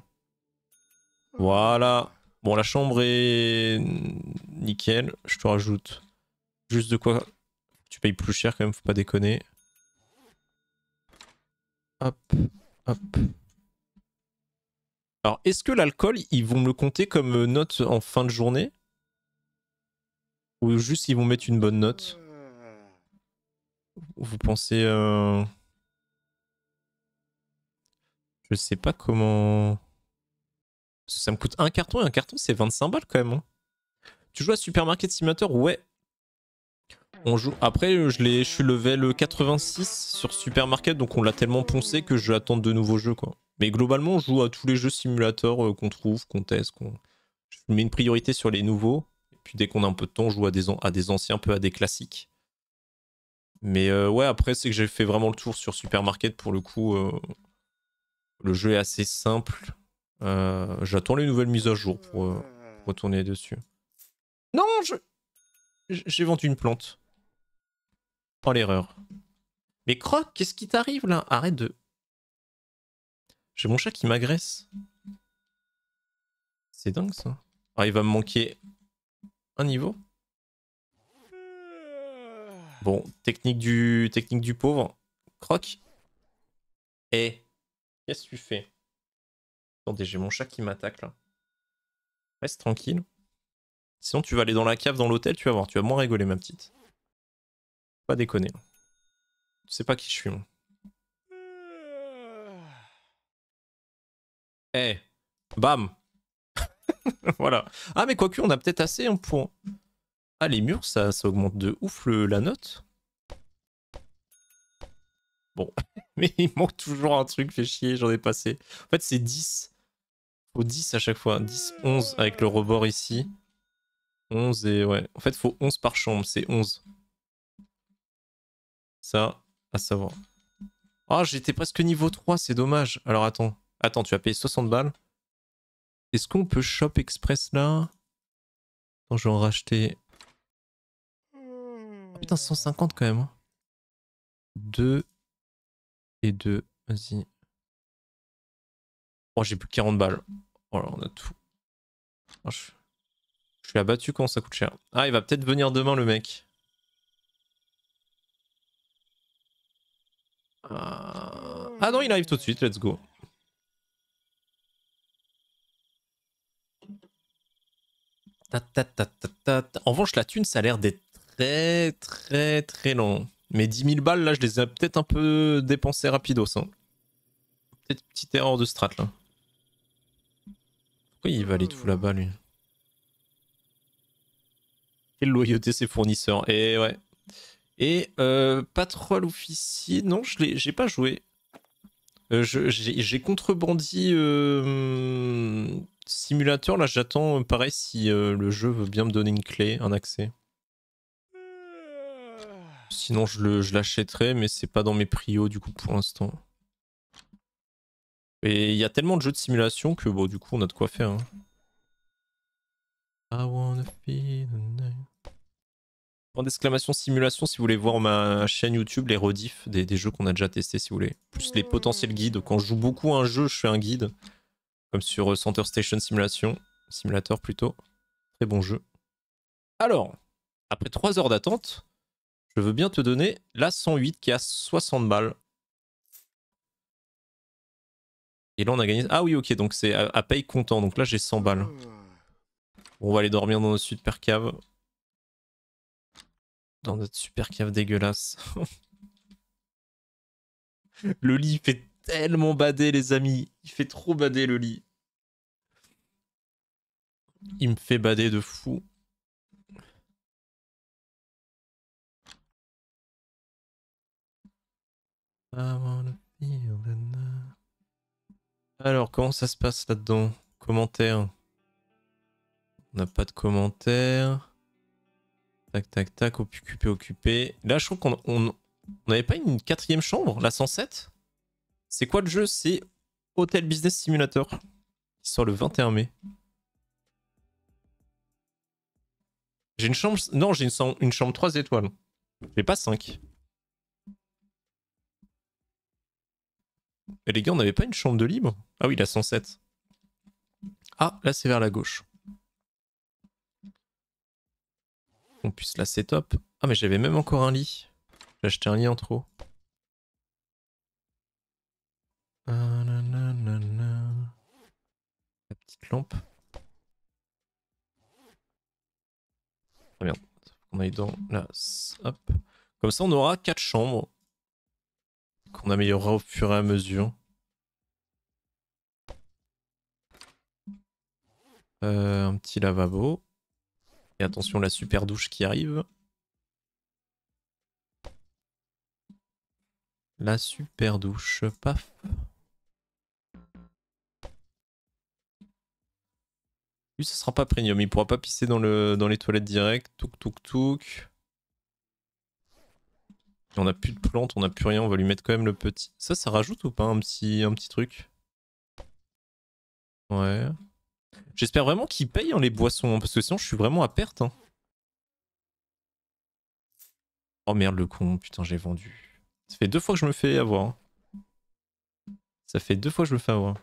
voilà. Bon, la chambre est nickel. Je te rajoute juste de quoi tu payes plus cher quand même, faut pas déconner. Hop, hop. Alors, est-ce que l'alcool, ils vont me le compter comme euh, note en fin de journée Ou juste ils vont mettre une bonne note Vous pensez... Euh... Je sais pas comment... Ça me coûte un carton et un carton c'est 25 balles quand même. Hein. Tu joues à Supermarket Simulator Ouais. On joue... Après, euh, je, je suis level 86 sur Supermarket, donc on l'a tellement poncé que je attends de nouveaux jeux quoi. Mais globalement, on joue à tous les jeux simulateurs euh, qu'on trouve, qu'on teste. Qu'on... Je mets une priorité sur les nouveaux. Et puis dès qu'on a un peu de temps, on joue à des, à anciens, un peu à des classiques. Mais euh, ouais, après, c'est que j'ai fait vraiment le tour sur Supermarket pour le coup. Euh, le jeu est assez simple. J'attends les nouvelles mises à jour pour, retourner dessus. Non, je. J'ai vendu une plante. Pas l'erreur. Mais Croc, qu'est-ce qui t'arrive là Arrête de. J'ai mon chat qui m'agresse. C'est dingue ça. Ah, il va me manquer un niveau. Bon, technique du, technique du pauvre. Croc. Et qu'est-ce que tu fais Attendez, j'ai mon chat qui m'attaque là. Reste tranquille. Sinon, tu vas aller dans la cave, dans l'hôtel, tu vas voir, tu vas moins rigoler, ma petite. Pas déconner. Tu sais pas qui je suis, Eh, bam. voilà. Ah, mais quoique, on a peut-être assez pour. Ah, les murs, ça, ça augmente de ouf la note. Bon, mais il manque toujours un truc, Fais chier, j'en ai passé. En fait, c'est 10. Faut 10 à chaque fois. 10, 11 avec le rebord ici. 11 et ouais. En fait, il faut 11 par chambre, c'est 11. Ça, à savoir. Ah, j'étais presque niveau 3, c'est dommage. Alors attends. Attends, tu as payé 60 balles. Est-ce qu'on peut shop express là Attends, je vais en racheter. Ah, putain, 150 quand même. 2 hein. et 2. Vas-y. Oh, j'ai plus que 40 balles. Oh là, on a tout. Ah, je... suis abattu quand ça coûte cher. Ah, il va peut-être venir demain le mec. ah, ah non, il arrive tout de suite, let's go. en revanche, la thune, ça a l'air d'être très, très, très long. Mais 10 000 balles, là, je les ai peut-être un peu dépensées rapidos. Hein. Peut-être petite erreur de strat, là. Pourquoi il va aller tout là-bas, lui Quelle loyauté, ses fournisseurs. Et eh, ouais. Et euh, patrol officier, non, je J'ai pas joué. Euh, j'ai contrebandi euh, simulateur, là, j'attends euh, pareil si euh, le jeu veut bien me donner une clé, un accès. Sinon, je l'achèterai, mais c'est pas dans mes prios du coup pour l'instant. Et il y a tellement de jeux de simulation que bon, du coup, on a de quoi faire. Hein. Point d'exclamation simulation si vous voulez voir ma chaîne YouTube, les rediffs des, des jeux qu'on a déjà testés si vous voulez. Plus les potentiels guides. Quand je joue beaucoup à un jeu, je fais un guide comme sur euh, Center Station Simulation, simulateur plutôt. Très bon jeu. Alors, après trois heures d'attente, je veux bien te donner la 108 qui a 60 balles. Et là, on a gagné. Ah oui, ok, donc c'est à, paye comptant. Donc là, j'ai 100 balles. on va aller dormir dans notre super cave. Dans notre super cave dégueulasse. Le lit fait tellement badé, les amis. Il fait trop badé le lit. Il me fait bader de fou. Alors, comment ça se passe là-dedans Commentaire. On n'a pas de commentaire. Tac, tac, tac, occupé, occupé. Là, je trouve qu'on n'avait pas une quatrième chambre, la 107 c'est quoi le jeu C'est Hotel Business Simulator. Il sort le 21 mai. J'ai une chambre. Non, j'ai une, chambre 3 étoiles. J'ai pas 5. Et les gars, on n'avait pas une chambre de libre Ah oui, la 107. Ah, là, c'est vers la gauche. On puisse la setup. Ah, mais j'avais même encore un lit. J'ai acheté un lit en trop. lampe. Très bien. On aille dans la... Comme ça, on aura 4 chambres. Qu'on améliorera au fur et à mesure. Euh, un petit lavabo. Et attention, la super douche qui arrive. La super douche, paf. ce sera pas premium. Il pourra pas pisser dans, le, dans les toilettes direct Touk, touk, touk. On a plus de plantes, on a plus rien. On va lui mettre quand même le petit. Ça, ça rajoute ou pas un petit, un petit truc Ouais. J'espère vraiment qu'il paye en hein, les boissons, hein, parce que sinon je suis vraiment à perte. Hein. Oh merde le con, putain j'ai vendu. Ça fait deux fois que je me fais avoir. Ça fait deux fois que je me fais avoir.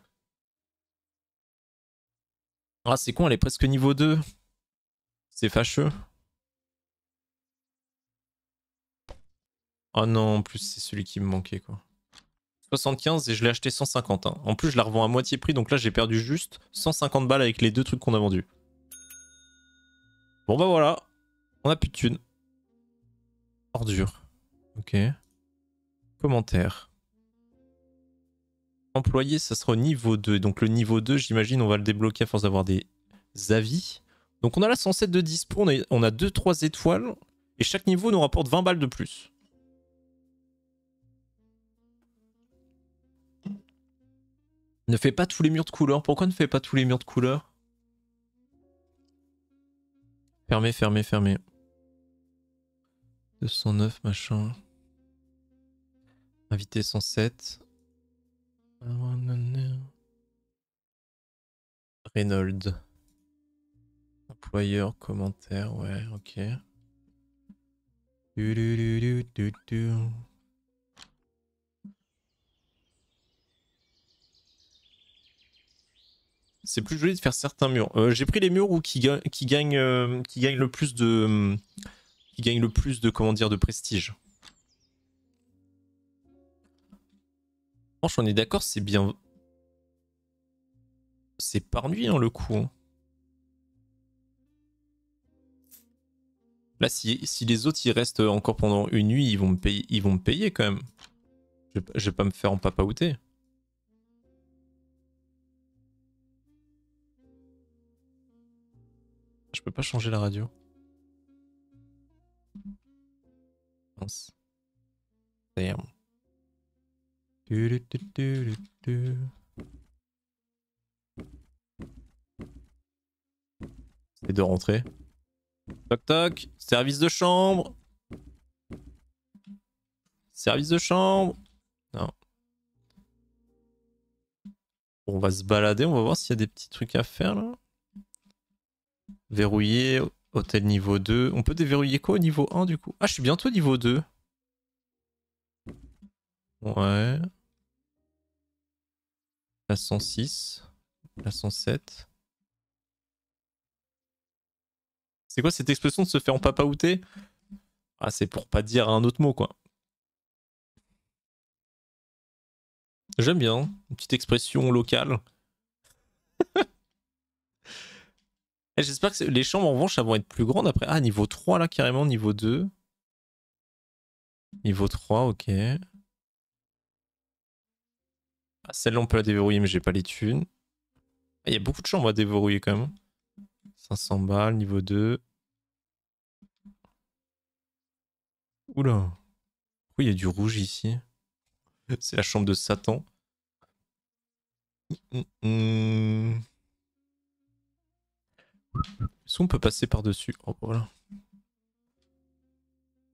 Ah, c'est con, elle est presque niveau 2. C'est fâcheux. Oh non, en plus, c'est celui qui me manquait, quoi. 75 et je l'ai acheté 150. Hein. En plus, je la revends à moitié prix, donc là, j'ai perdu juste 150 balles avec les deux trucs qu'on a vendus. Bon, bah voilà. On a plus de thunes. Ordure. Ok. Commentaire employé, ça sera au niveau 2. Donc le niveau 2, j'imagine, on va le débloquer à force d'avoir des avis. Donc on a la 107 de dispo, on a 2-3 étoiles, et chaque niveau nous rapporte 20 balles de plus. Ne fais pas tous les murs de couleur. Pourquoi ne fais pas tous les murs de couleur Fermé, fermé, fermé. 209, machin. Invité 107. Reynolds. Employeur, commentaire, ouais, ok. C'est plus joli de faire certains murs. Euh, j'ai pris les murs où qui, qui, gagnent, euh, qui gagnent le plus de, qui gagnent le plus de comment dire de prestige. Franchement, on est d'accord, c'est bien. C'est par nuit, dans hein, le coup. Hein. Là, si, les autres ils restent encore pendant une nuit, ils vont me payer, ils vont me payer quand même. Je, vais pas me faire en T Je peux pas changer la radio. Mince. Damn. C'est de rentrer. Toc toc, service de chambre. Service de chambre. Non. on va se balader, on va voir s'il y a des petits trucs à faire là. Verrouiller, hôtel niveau 2. On peut déverrouiller quoi au niveau 1 du coup Ah, je suis bientôt niveau 2. Ouais. La 106. La 107. C'est quoi cette expression de se faire en papa outé Ah, c'est pour pas dire un autre mot, quoi. J'aime bien, une petite expression locale. Eh, j'espère que les chambres en revanche vont être plus grandes après. Ah, niveau 3 là carrément, niveau 2. Niveau 3, ok. Ah, celle-là, on peut la déverrouiller, mais j'ai pas les thunes. Ah, il y a beaucoup de chambres à déverrouiller quand même. 500 balles, niveau 2. Oula. Oui, il y a du rouge ici. C'est la chambre de Satan. peut passer par-dessus Oh, voilà.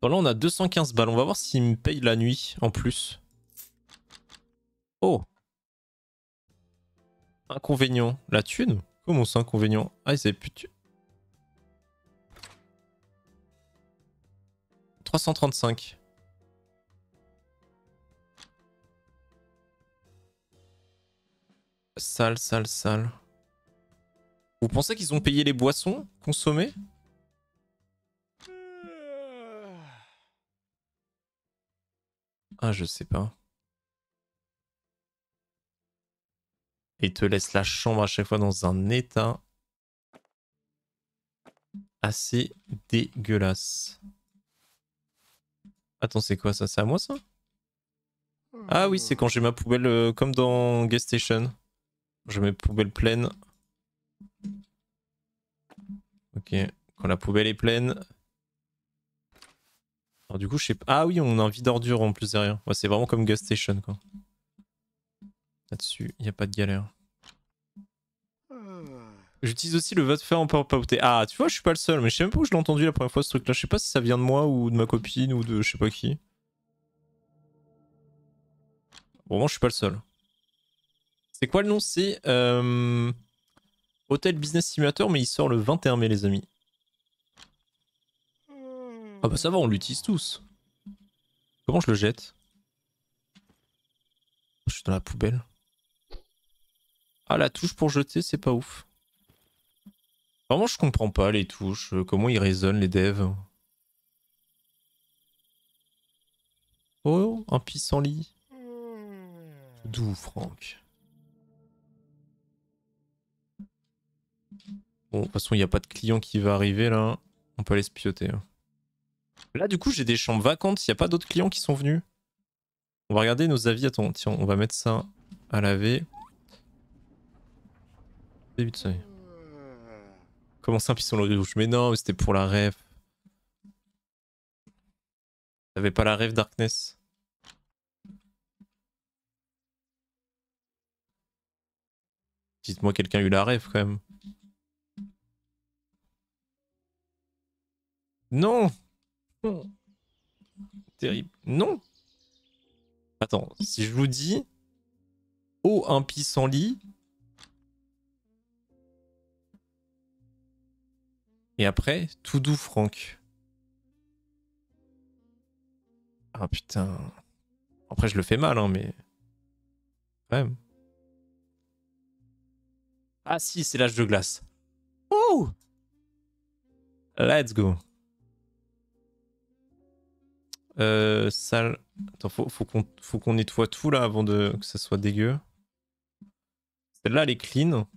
là, on a 215 balles. On va voir s'il me paye la nuit en plus. Oh Inconvénient. La thune Comment c'est inconvénient Ah, ils avaient plus de 335. Sale, sale, sale. Vous pensez qu'ils ont payé les boissons consommées Ah, je sais pas. Et te laisse la chambre à chaque fois dans un état assez dégueulasse. Attends, c'est quoi ça C'est à moi ça Ah oui, c'est quand j'ai ma poubelle euh, comme dans Guest Station. J'ai mes poubelle pleine. Ok, quand la poubelle est pleine. Alors du coup, je sais pas. Ah oui, on a un vide ordure en plus derrière. Ouais, c'est vraiment comme Guest Station quoi. Là-dessus, il n'y a pas de galère. Ah. J'utilise aussi le vote faire en pauté. Ah, tu vois, je suis pas le seul, mais je sais même pas où je l'ai entendu la première fois ce truc-là. Je sais pas si ça vient de moi ou de ma copine ou de je sais pas qui. Bon, moi, je suis pas le seul. C'est quoi le nom C'est euh, Hotel Business Simulator, mais il sort le 21 mai, les amis. Hmm. Ah bah ça va, on l'utilise tous. Comment je le jette Je suis dans la poubelle. Ah, la touche pour jeter, c'est pas ouf. Vraiment, je comprends pas les touches. Euh, comment ils raisonnent les devs Oh, un lit. Hmm. D'où, Franck Bon, de toute façon, il n'y a pas de client qui va arriver, là. On peut aller se pioter. Hein. Là, du coup, j'ai des chambres vacantes. Il n'y a pas d'autres clients qui sont venus. On va regarder nos avis. Attends, tiens, on va mettre ça à laver. Comment ça, piston le rouge Mais non, c'était pour la rêve. T'avais pas la rêve, Darkness Dites-moi, quelqu'un a eu la rêve quand même. Non Terrible. Non Attends, si je vous dis... Oh, un lit Et après, tout doux Franck. Ah putain. Après, je le fais mal, hein, mais. Quand même. Ah si, c'est l'âge de glace. Oh Let's go. Euh, sale. Attends, faut, qu'on nettoie tout là avant de, que ça soit dégueu. Celle-là, elle est clean.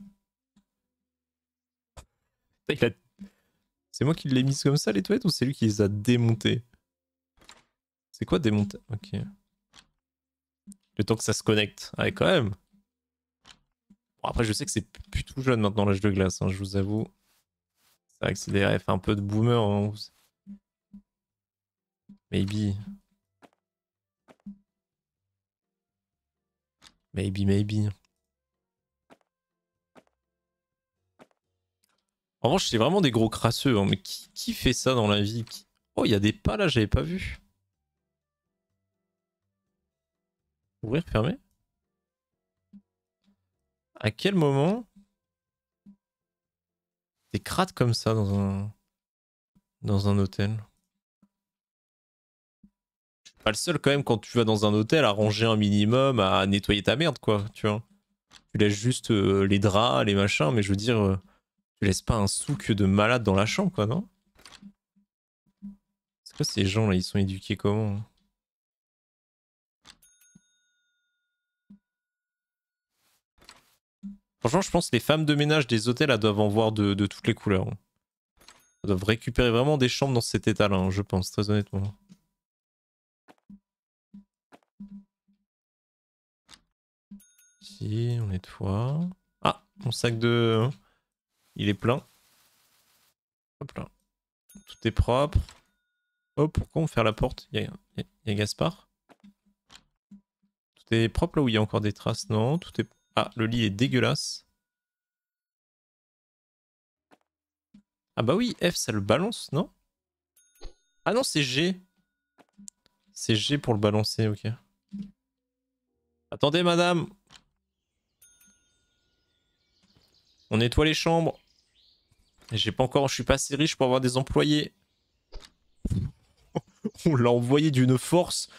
Il a c'est moi qui l'ai mise comme ça les toilettes ou c'est lui qui les a démontées C'est quoi démonter Ok. Le temps que ça se connecte. Ouais, ah, quand même. Bon, après, je sais que c'est plutôt jeune maintenant l'âge de glace, hein, je vous avoue. C'est vrai que c'est des un peu de boomer. Hein, maybe. Maybe, maybe. En revanche, c'est vraiment des gros crasseux. Hein. Mais qui, fait ça dans la vie Oh, il y a des pas là, j'avais pas vu. Ouvrir, fermer À quel moment des crates comme ça dans un dans un hôtel Pas le seul quand même quand tu vas dans un hôtel à ranger un minimum, à nettoyer ta merde quoi, tu vois. Tu laisses juste euh, les draps, les machins, mais je veux dire euh, tu laisses pas un souk de malade dans la chambre, quoi, non C'est quoi ces gens là Ils sont éduqués comment Franchement, je pense que les femmes de ménage des hôtels, là, doivent en voir de, toutes les couleurs. Hein. Elles doivent récupérer vraiment des chambres dans cet état-là, hein, je pense, très honnêtement. Si, on nettoie. Ah, mon sac de... Hein. Il est plein. Hop là. Tout est propre. Hop, oh, pourquoi on ferme la porte Il y, y, a Gaspard. Tout est propre là où il y a encore des traces. Non, tout est... Ah, le lit est dégueulasse. Ah bah oui, F, ça le balance, non Ah non, c'est G. C'est G pour le balancer, ok. Attendez, madame. On nettoie les chambres. J'ai pas encore, je suis pas assez riche pour avoir des employés. On l'a envoyé d'une force.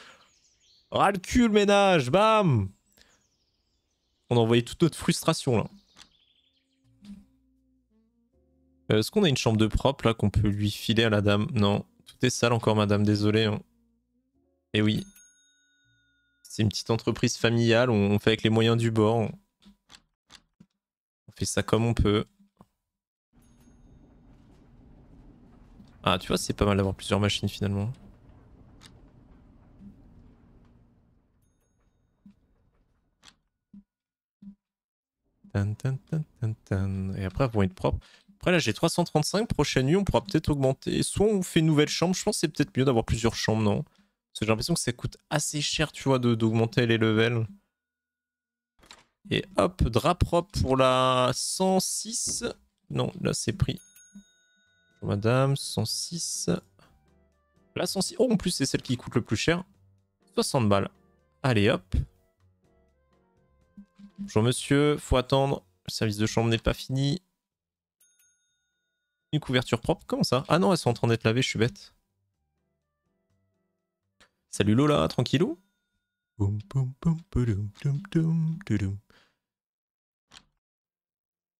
Ras le cul, ménage, bam On a envoyé toute notre frustration là. Euh, est-ce qu'on a une chambre de propre là qu'on peut lui filer à la dame Non, tout est sale encore, madame, désolé. Hein. Eh oui. C'est une petite entreprise familiale, on fait avec les moyens du bord. On fait ça comme on peut. Ah, tu vois, c'est pas mal d'avoir plusieurs machines finalement. Et après, elles vont être propres. Après, là, j'ai 335. Prochaine nuit, on pourra peut-être augmenter. Soit on fait une nouvelle chambre. Je pense que c'est peut-être mieux d'avoir plusieurs chambres, non Parce que j'ai l'impression que ça coûte assez cher, tu vois, d'augmenter les levels. Et hop, drap propre pour la 106. Non, là, c'est pris Madame, 106. La 106. Oh, en plus, c'est celle qui coûte le plus cher. 60 balles. Allez, hop. Bonjour, monsieur. Faut attendre. Le service de chambre n'est pas fini. Une couverture propre. Comment ça Ah non, elles sont en train d'être lavées. Je suis bête. Salut Lola, tranquillou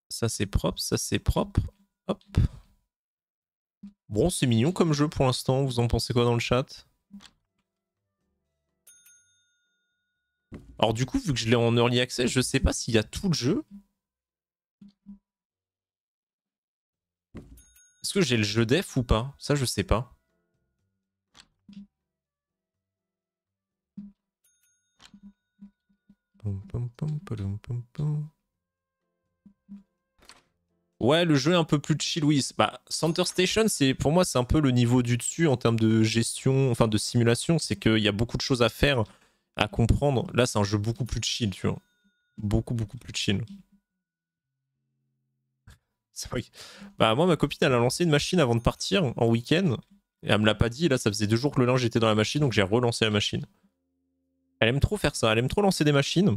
Ça c'est propre, ça c'est propre. Hop. Bon, c'est mignon comme jeu pour l'instant. Vous en pensez quoi dans le chat Alors du coup, vu que je l'ai en early access, je sais pas s'il y a tout le jeu. Est-ce que j'ai le jeu def ou pas Ça, je sais pas. Ouais, le jeu est un peu plus chill, oui. Bah, Center Station, c'est pour moi, c'est un peu le niveau du dessus en termes de gestion, enfin de simulation. C'est qu'il y a beaucoup de choses à faire, à comprendre. Là, c'est un jeu beaucoup plus chill, tu vois. Beaucoup, beaucoup plus chill. Bah, moi, ma copine, elle a lancé une machine avant de partir en week-end. Et elle me l'a pas dit. là, ça faisait deux jours que le linge était dans la machine, donc j'ai relancé la machine. Elle aime trop faire ça. Elle aime trop lancer des machines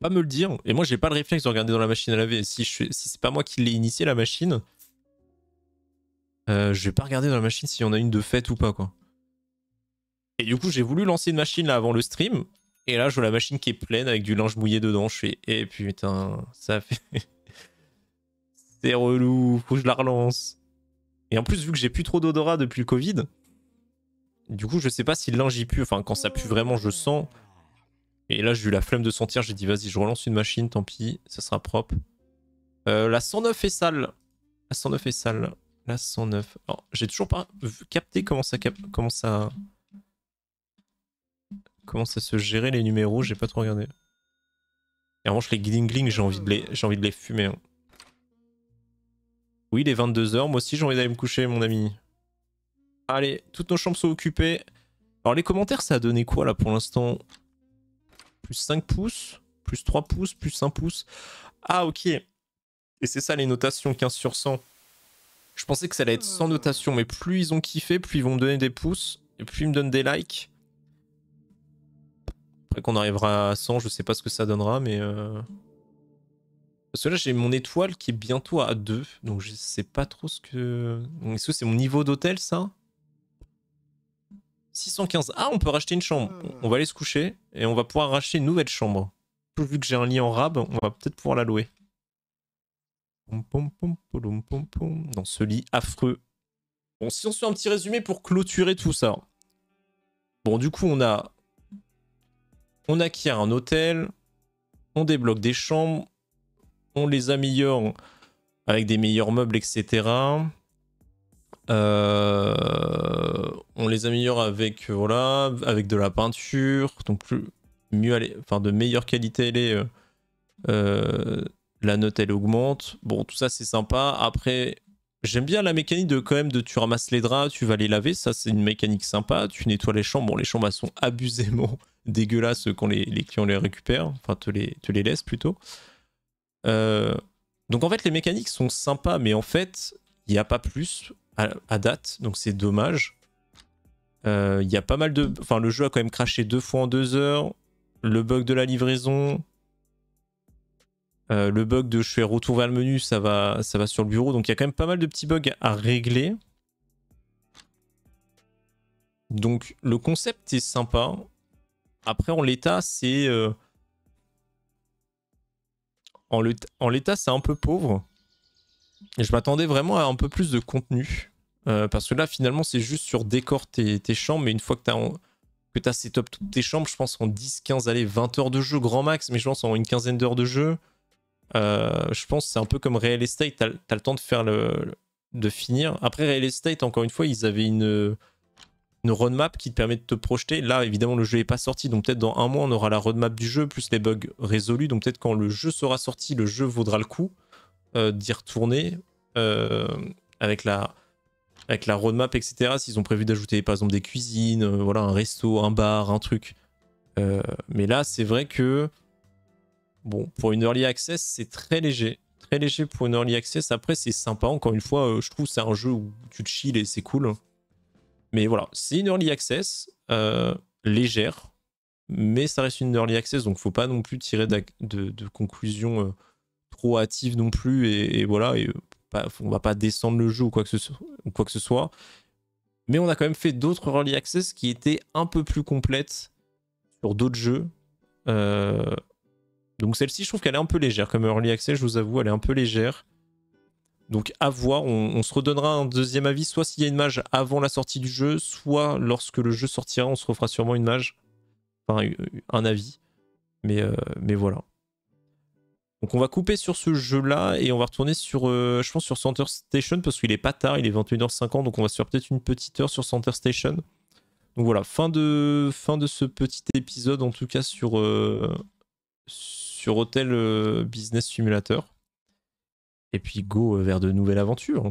pas me le dire. Et moi, j'ai pas le réflexe de regarder dans la machine à laver. Si, je, si c'est pas moi qui l'ai initié la machine, euh, je vais pas regarder dans la machine si y a une de fête ou pas, quoi. Et du coup, j'ai voulu lancer une machine là avant le stream. Et là, je vois la machine qui est pleine avec du linge mouillé dedans. Je fais, et eh, putain, ça fait. c'est relou, faut que je la relance. Et en plus, vu que j'ai plus trop d'odorat depuis le Covid, du coup, je sais pas si le linge y pue. Enfin, quand ça pue vraiment, je sens. Et là, j'ai eu la flemme de sentir. J'ai dit, vas-y, je relance une machine, tant pis, ça sera propre. Euh, la 109 est sale. La 109 est sale. La 109. Alors, j'ai toujours pas capté comment ça, comment ça. Comment ça se gérer les numéros, j'ai pas trop regardé. Et en revanche, les glingling, j'ai envie, de les... envie de les fumer. Hein. Oui, il est 22h. Moi aussi, j'ai envie d'aller me coucher, mon ami. Allez, toutes nos chambres sont occupées. Alors, les commentaires, ça a donné quoi là pour l'instant plus 5 pouces, plus 3 pouces, plus 1 pouce. Ah, ok. Et c'est ça les notations, 15 sur 100. Je pensais que ça allait être sans hmm. notation, mais plus ils ont kiffé, plus ils vont me donner des pouces, et plus ils me donnent des likes. Après qu'on arrivera à 100, je sais pas ce que ça donnera, mais... Euh... Parce que là, j'ai mon étoile qui est bientôt à 2, donc je sais pas trop ce que... Est-ce que c'est mon niveau d'hôtel, ça 615. Ah, on peut racheter une chambre. Hmm. On va aller se coucher et on va pouvoir racheter une nouvelle chambre. Vu que j'ai un lit en rab, on va peut-être pouvoir la louer. Dans ce lit affreux. Bon, si on se fait un petit résumé pour clôturer tout ça. Bon, du coup, on a. On acquiert un hôtel. On débloque des chambres. On les améliore avec des meilleurs meubles, etc. Euh, on les améliore avec euh, voilà, avec de la peinture, donc plus mieux enfin de meilleure qualité elle euh, la note elle augmente. Bon, tout ça c'est sympa. Après, j'aime bien la mécanique de quand même de tu ramasses les draps, tu vas les laver. Ça c'est une mécanique sympa. Tu nettoies les chambres. Bon, les chambres sont abusément dégueulasses quand les, clients les récupèrent. Enfin, te les, te les laissent plutôt. donc en fait, les mécaniques sont sympas, mais en fait, il n'y a pas plus à, date, donc c'est dommage. Euh, il y a pas mal de. Enfin, le jeu a quand même craché deux fois en deux heures. Le bug de la livraison, euh, le bug de je fais retour vers le menu, ça va, ça va sur le bureau. Donc il y a quand même pas mal de petits bugs à régler. Donc le concept est sympa. Après, en l'état, c'est. Euh, en l'état, c'est un peu pauvre je m'attendais vraiment à un peu plus de contenu. Euh, parce que là, finalement, c'est juste sur décor tes, chambres. Mais une fois que tu as, que as toutes tes chambres, je pense en 10, 15, allez, 20 heures de jeu, grand max. Mais je pense en une quinzaine d'heures de jeu, euh, je pense c'est un peu comme Real Estate. Tu as, le temps de faire le, de finir. Après, Real Estate, encore une fois, ils avaient une, une roadmap qui te permet de te projeter. Là, évidemment, le jeu n'est pas sorti. Donc peut-être dans un mois, on aura la roadmap du jeu, plus les bugs résolus. Donc peut-être quand le jeu sera sorti, le jeu vaudra le coup. Euh, d'y retourner euh, avec la avec la roadmap, etc. S'ils ont prévu d'ajouter par exemple des cuisines, euh, voilà, un resto, un bar, un truc. mais là, c'est vrai que bon, pour une early access, c'est très léger, très léger pour une early access. Après, c'est sympa. Encore une fois, je trouve c'est un jeu où tu chill et c'est cool. Mais voilà, c'est une early access légère, mais ça reste une early access, donc faut pas non plus tirer de, de, de conclusions hâtive non plus et, voilà et euh, on va pas descendre le jeu ou quoi que ce soit, mais on a quand même fait d'autres early access qui étaient un peu plus complètes sur d'autres jeux euh, donc celle-ci je trouve qu'elle est un peu légère comme early access je vous avoue elle est un peu légère donc à voir, on, se redonnera un deuxième avis, soit s'il y a une mage avant la sortie du jeu, soit lorsque le jeu sortira, on se refera sûrement une mage, enfin euh, un avis. Mais, mais voilà. Donc on va couper sur ce jeu-là et on va retourner sur, euh, je pense, sur Center Station parce qu'il est pas tard, il est 21h50, donc on va se faire peut-être une petite heure sur Center Station. Donc voilà, fin de, fin de ce petit épisode, en tout cas sur, euh, sur Hotel euh, Business Simulator. Et puis go vers de nouvelles aventures.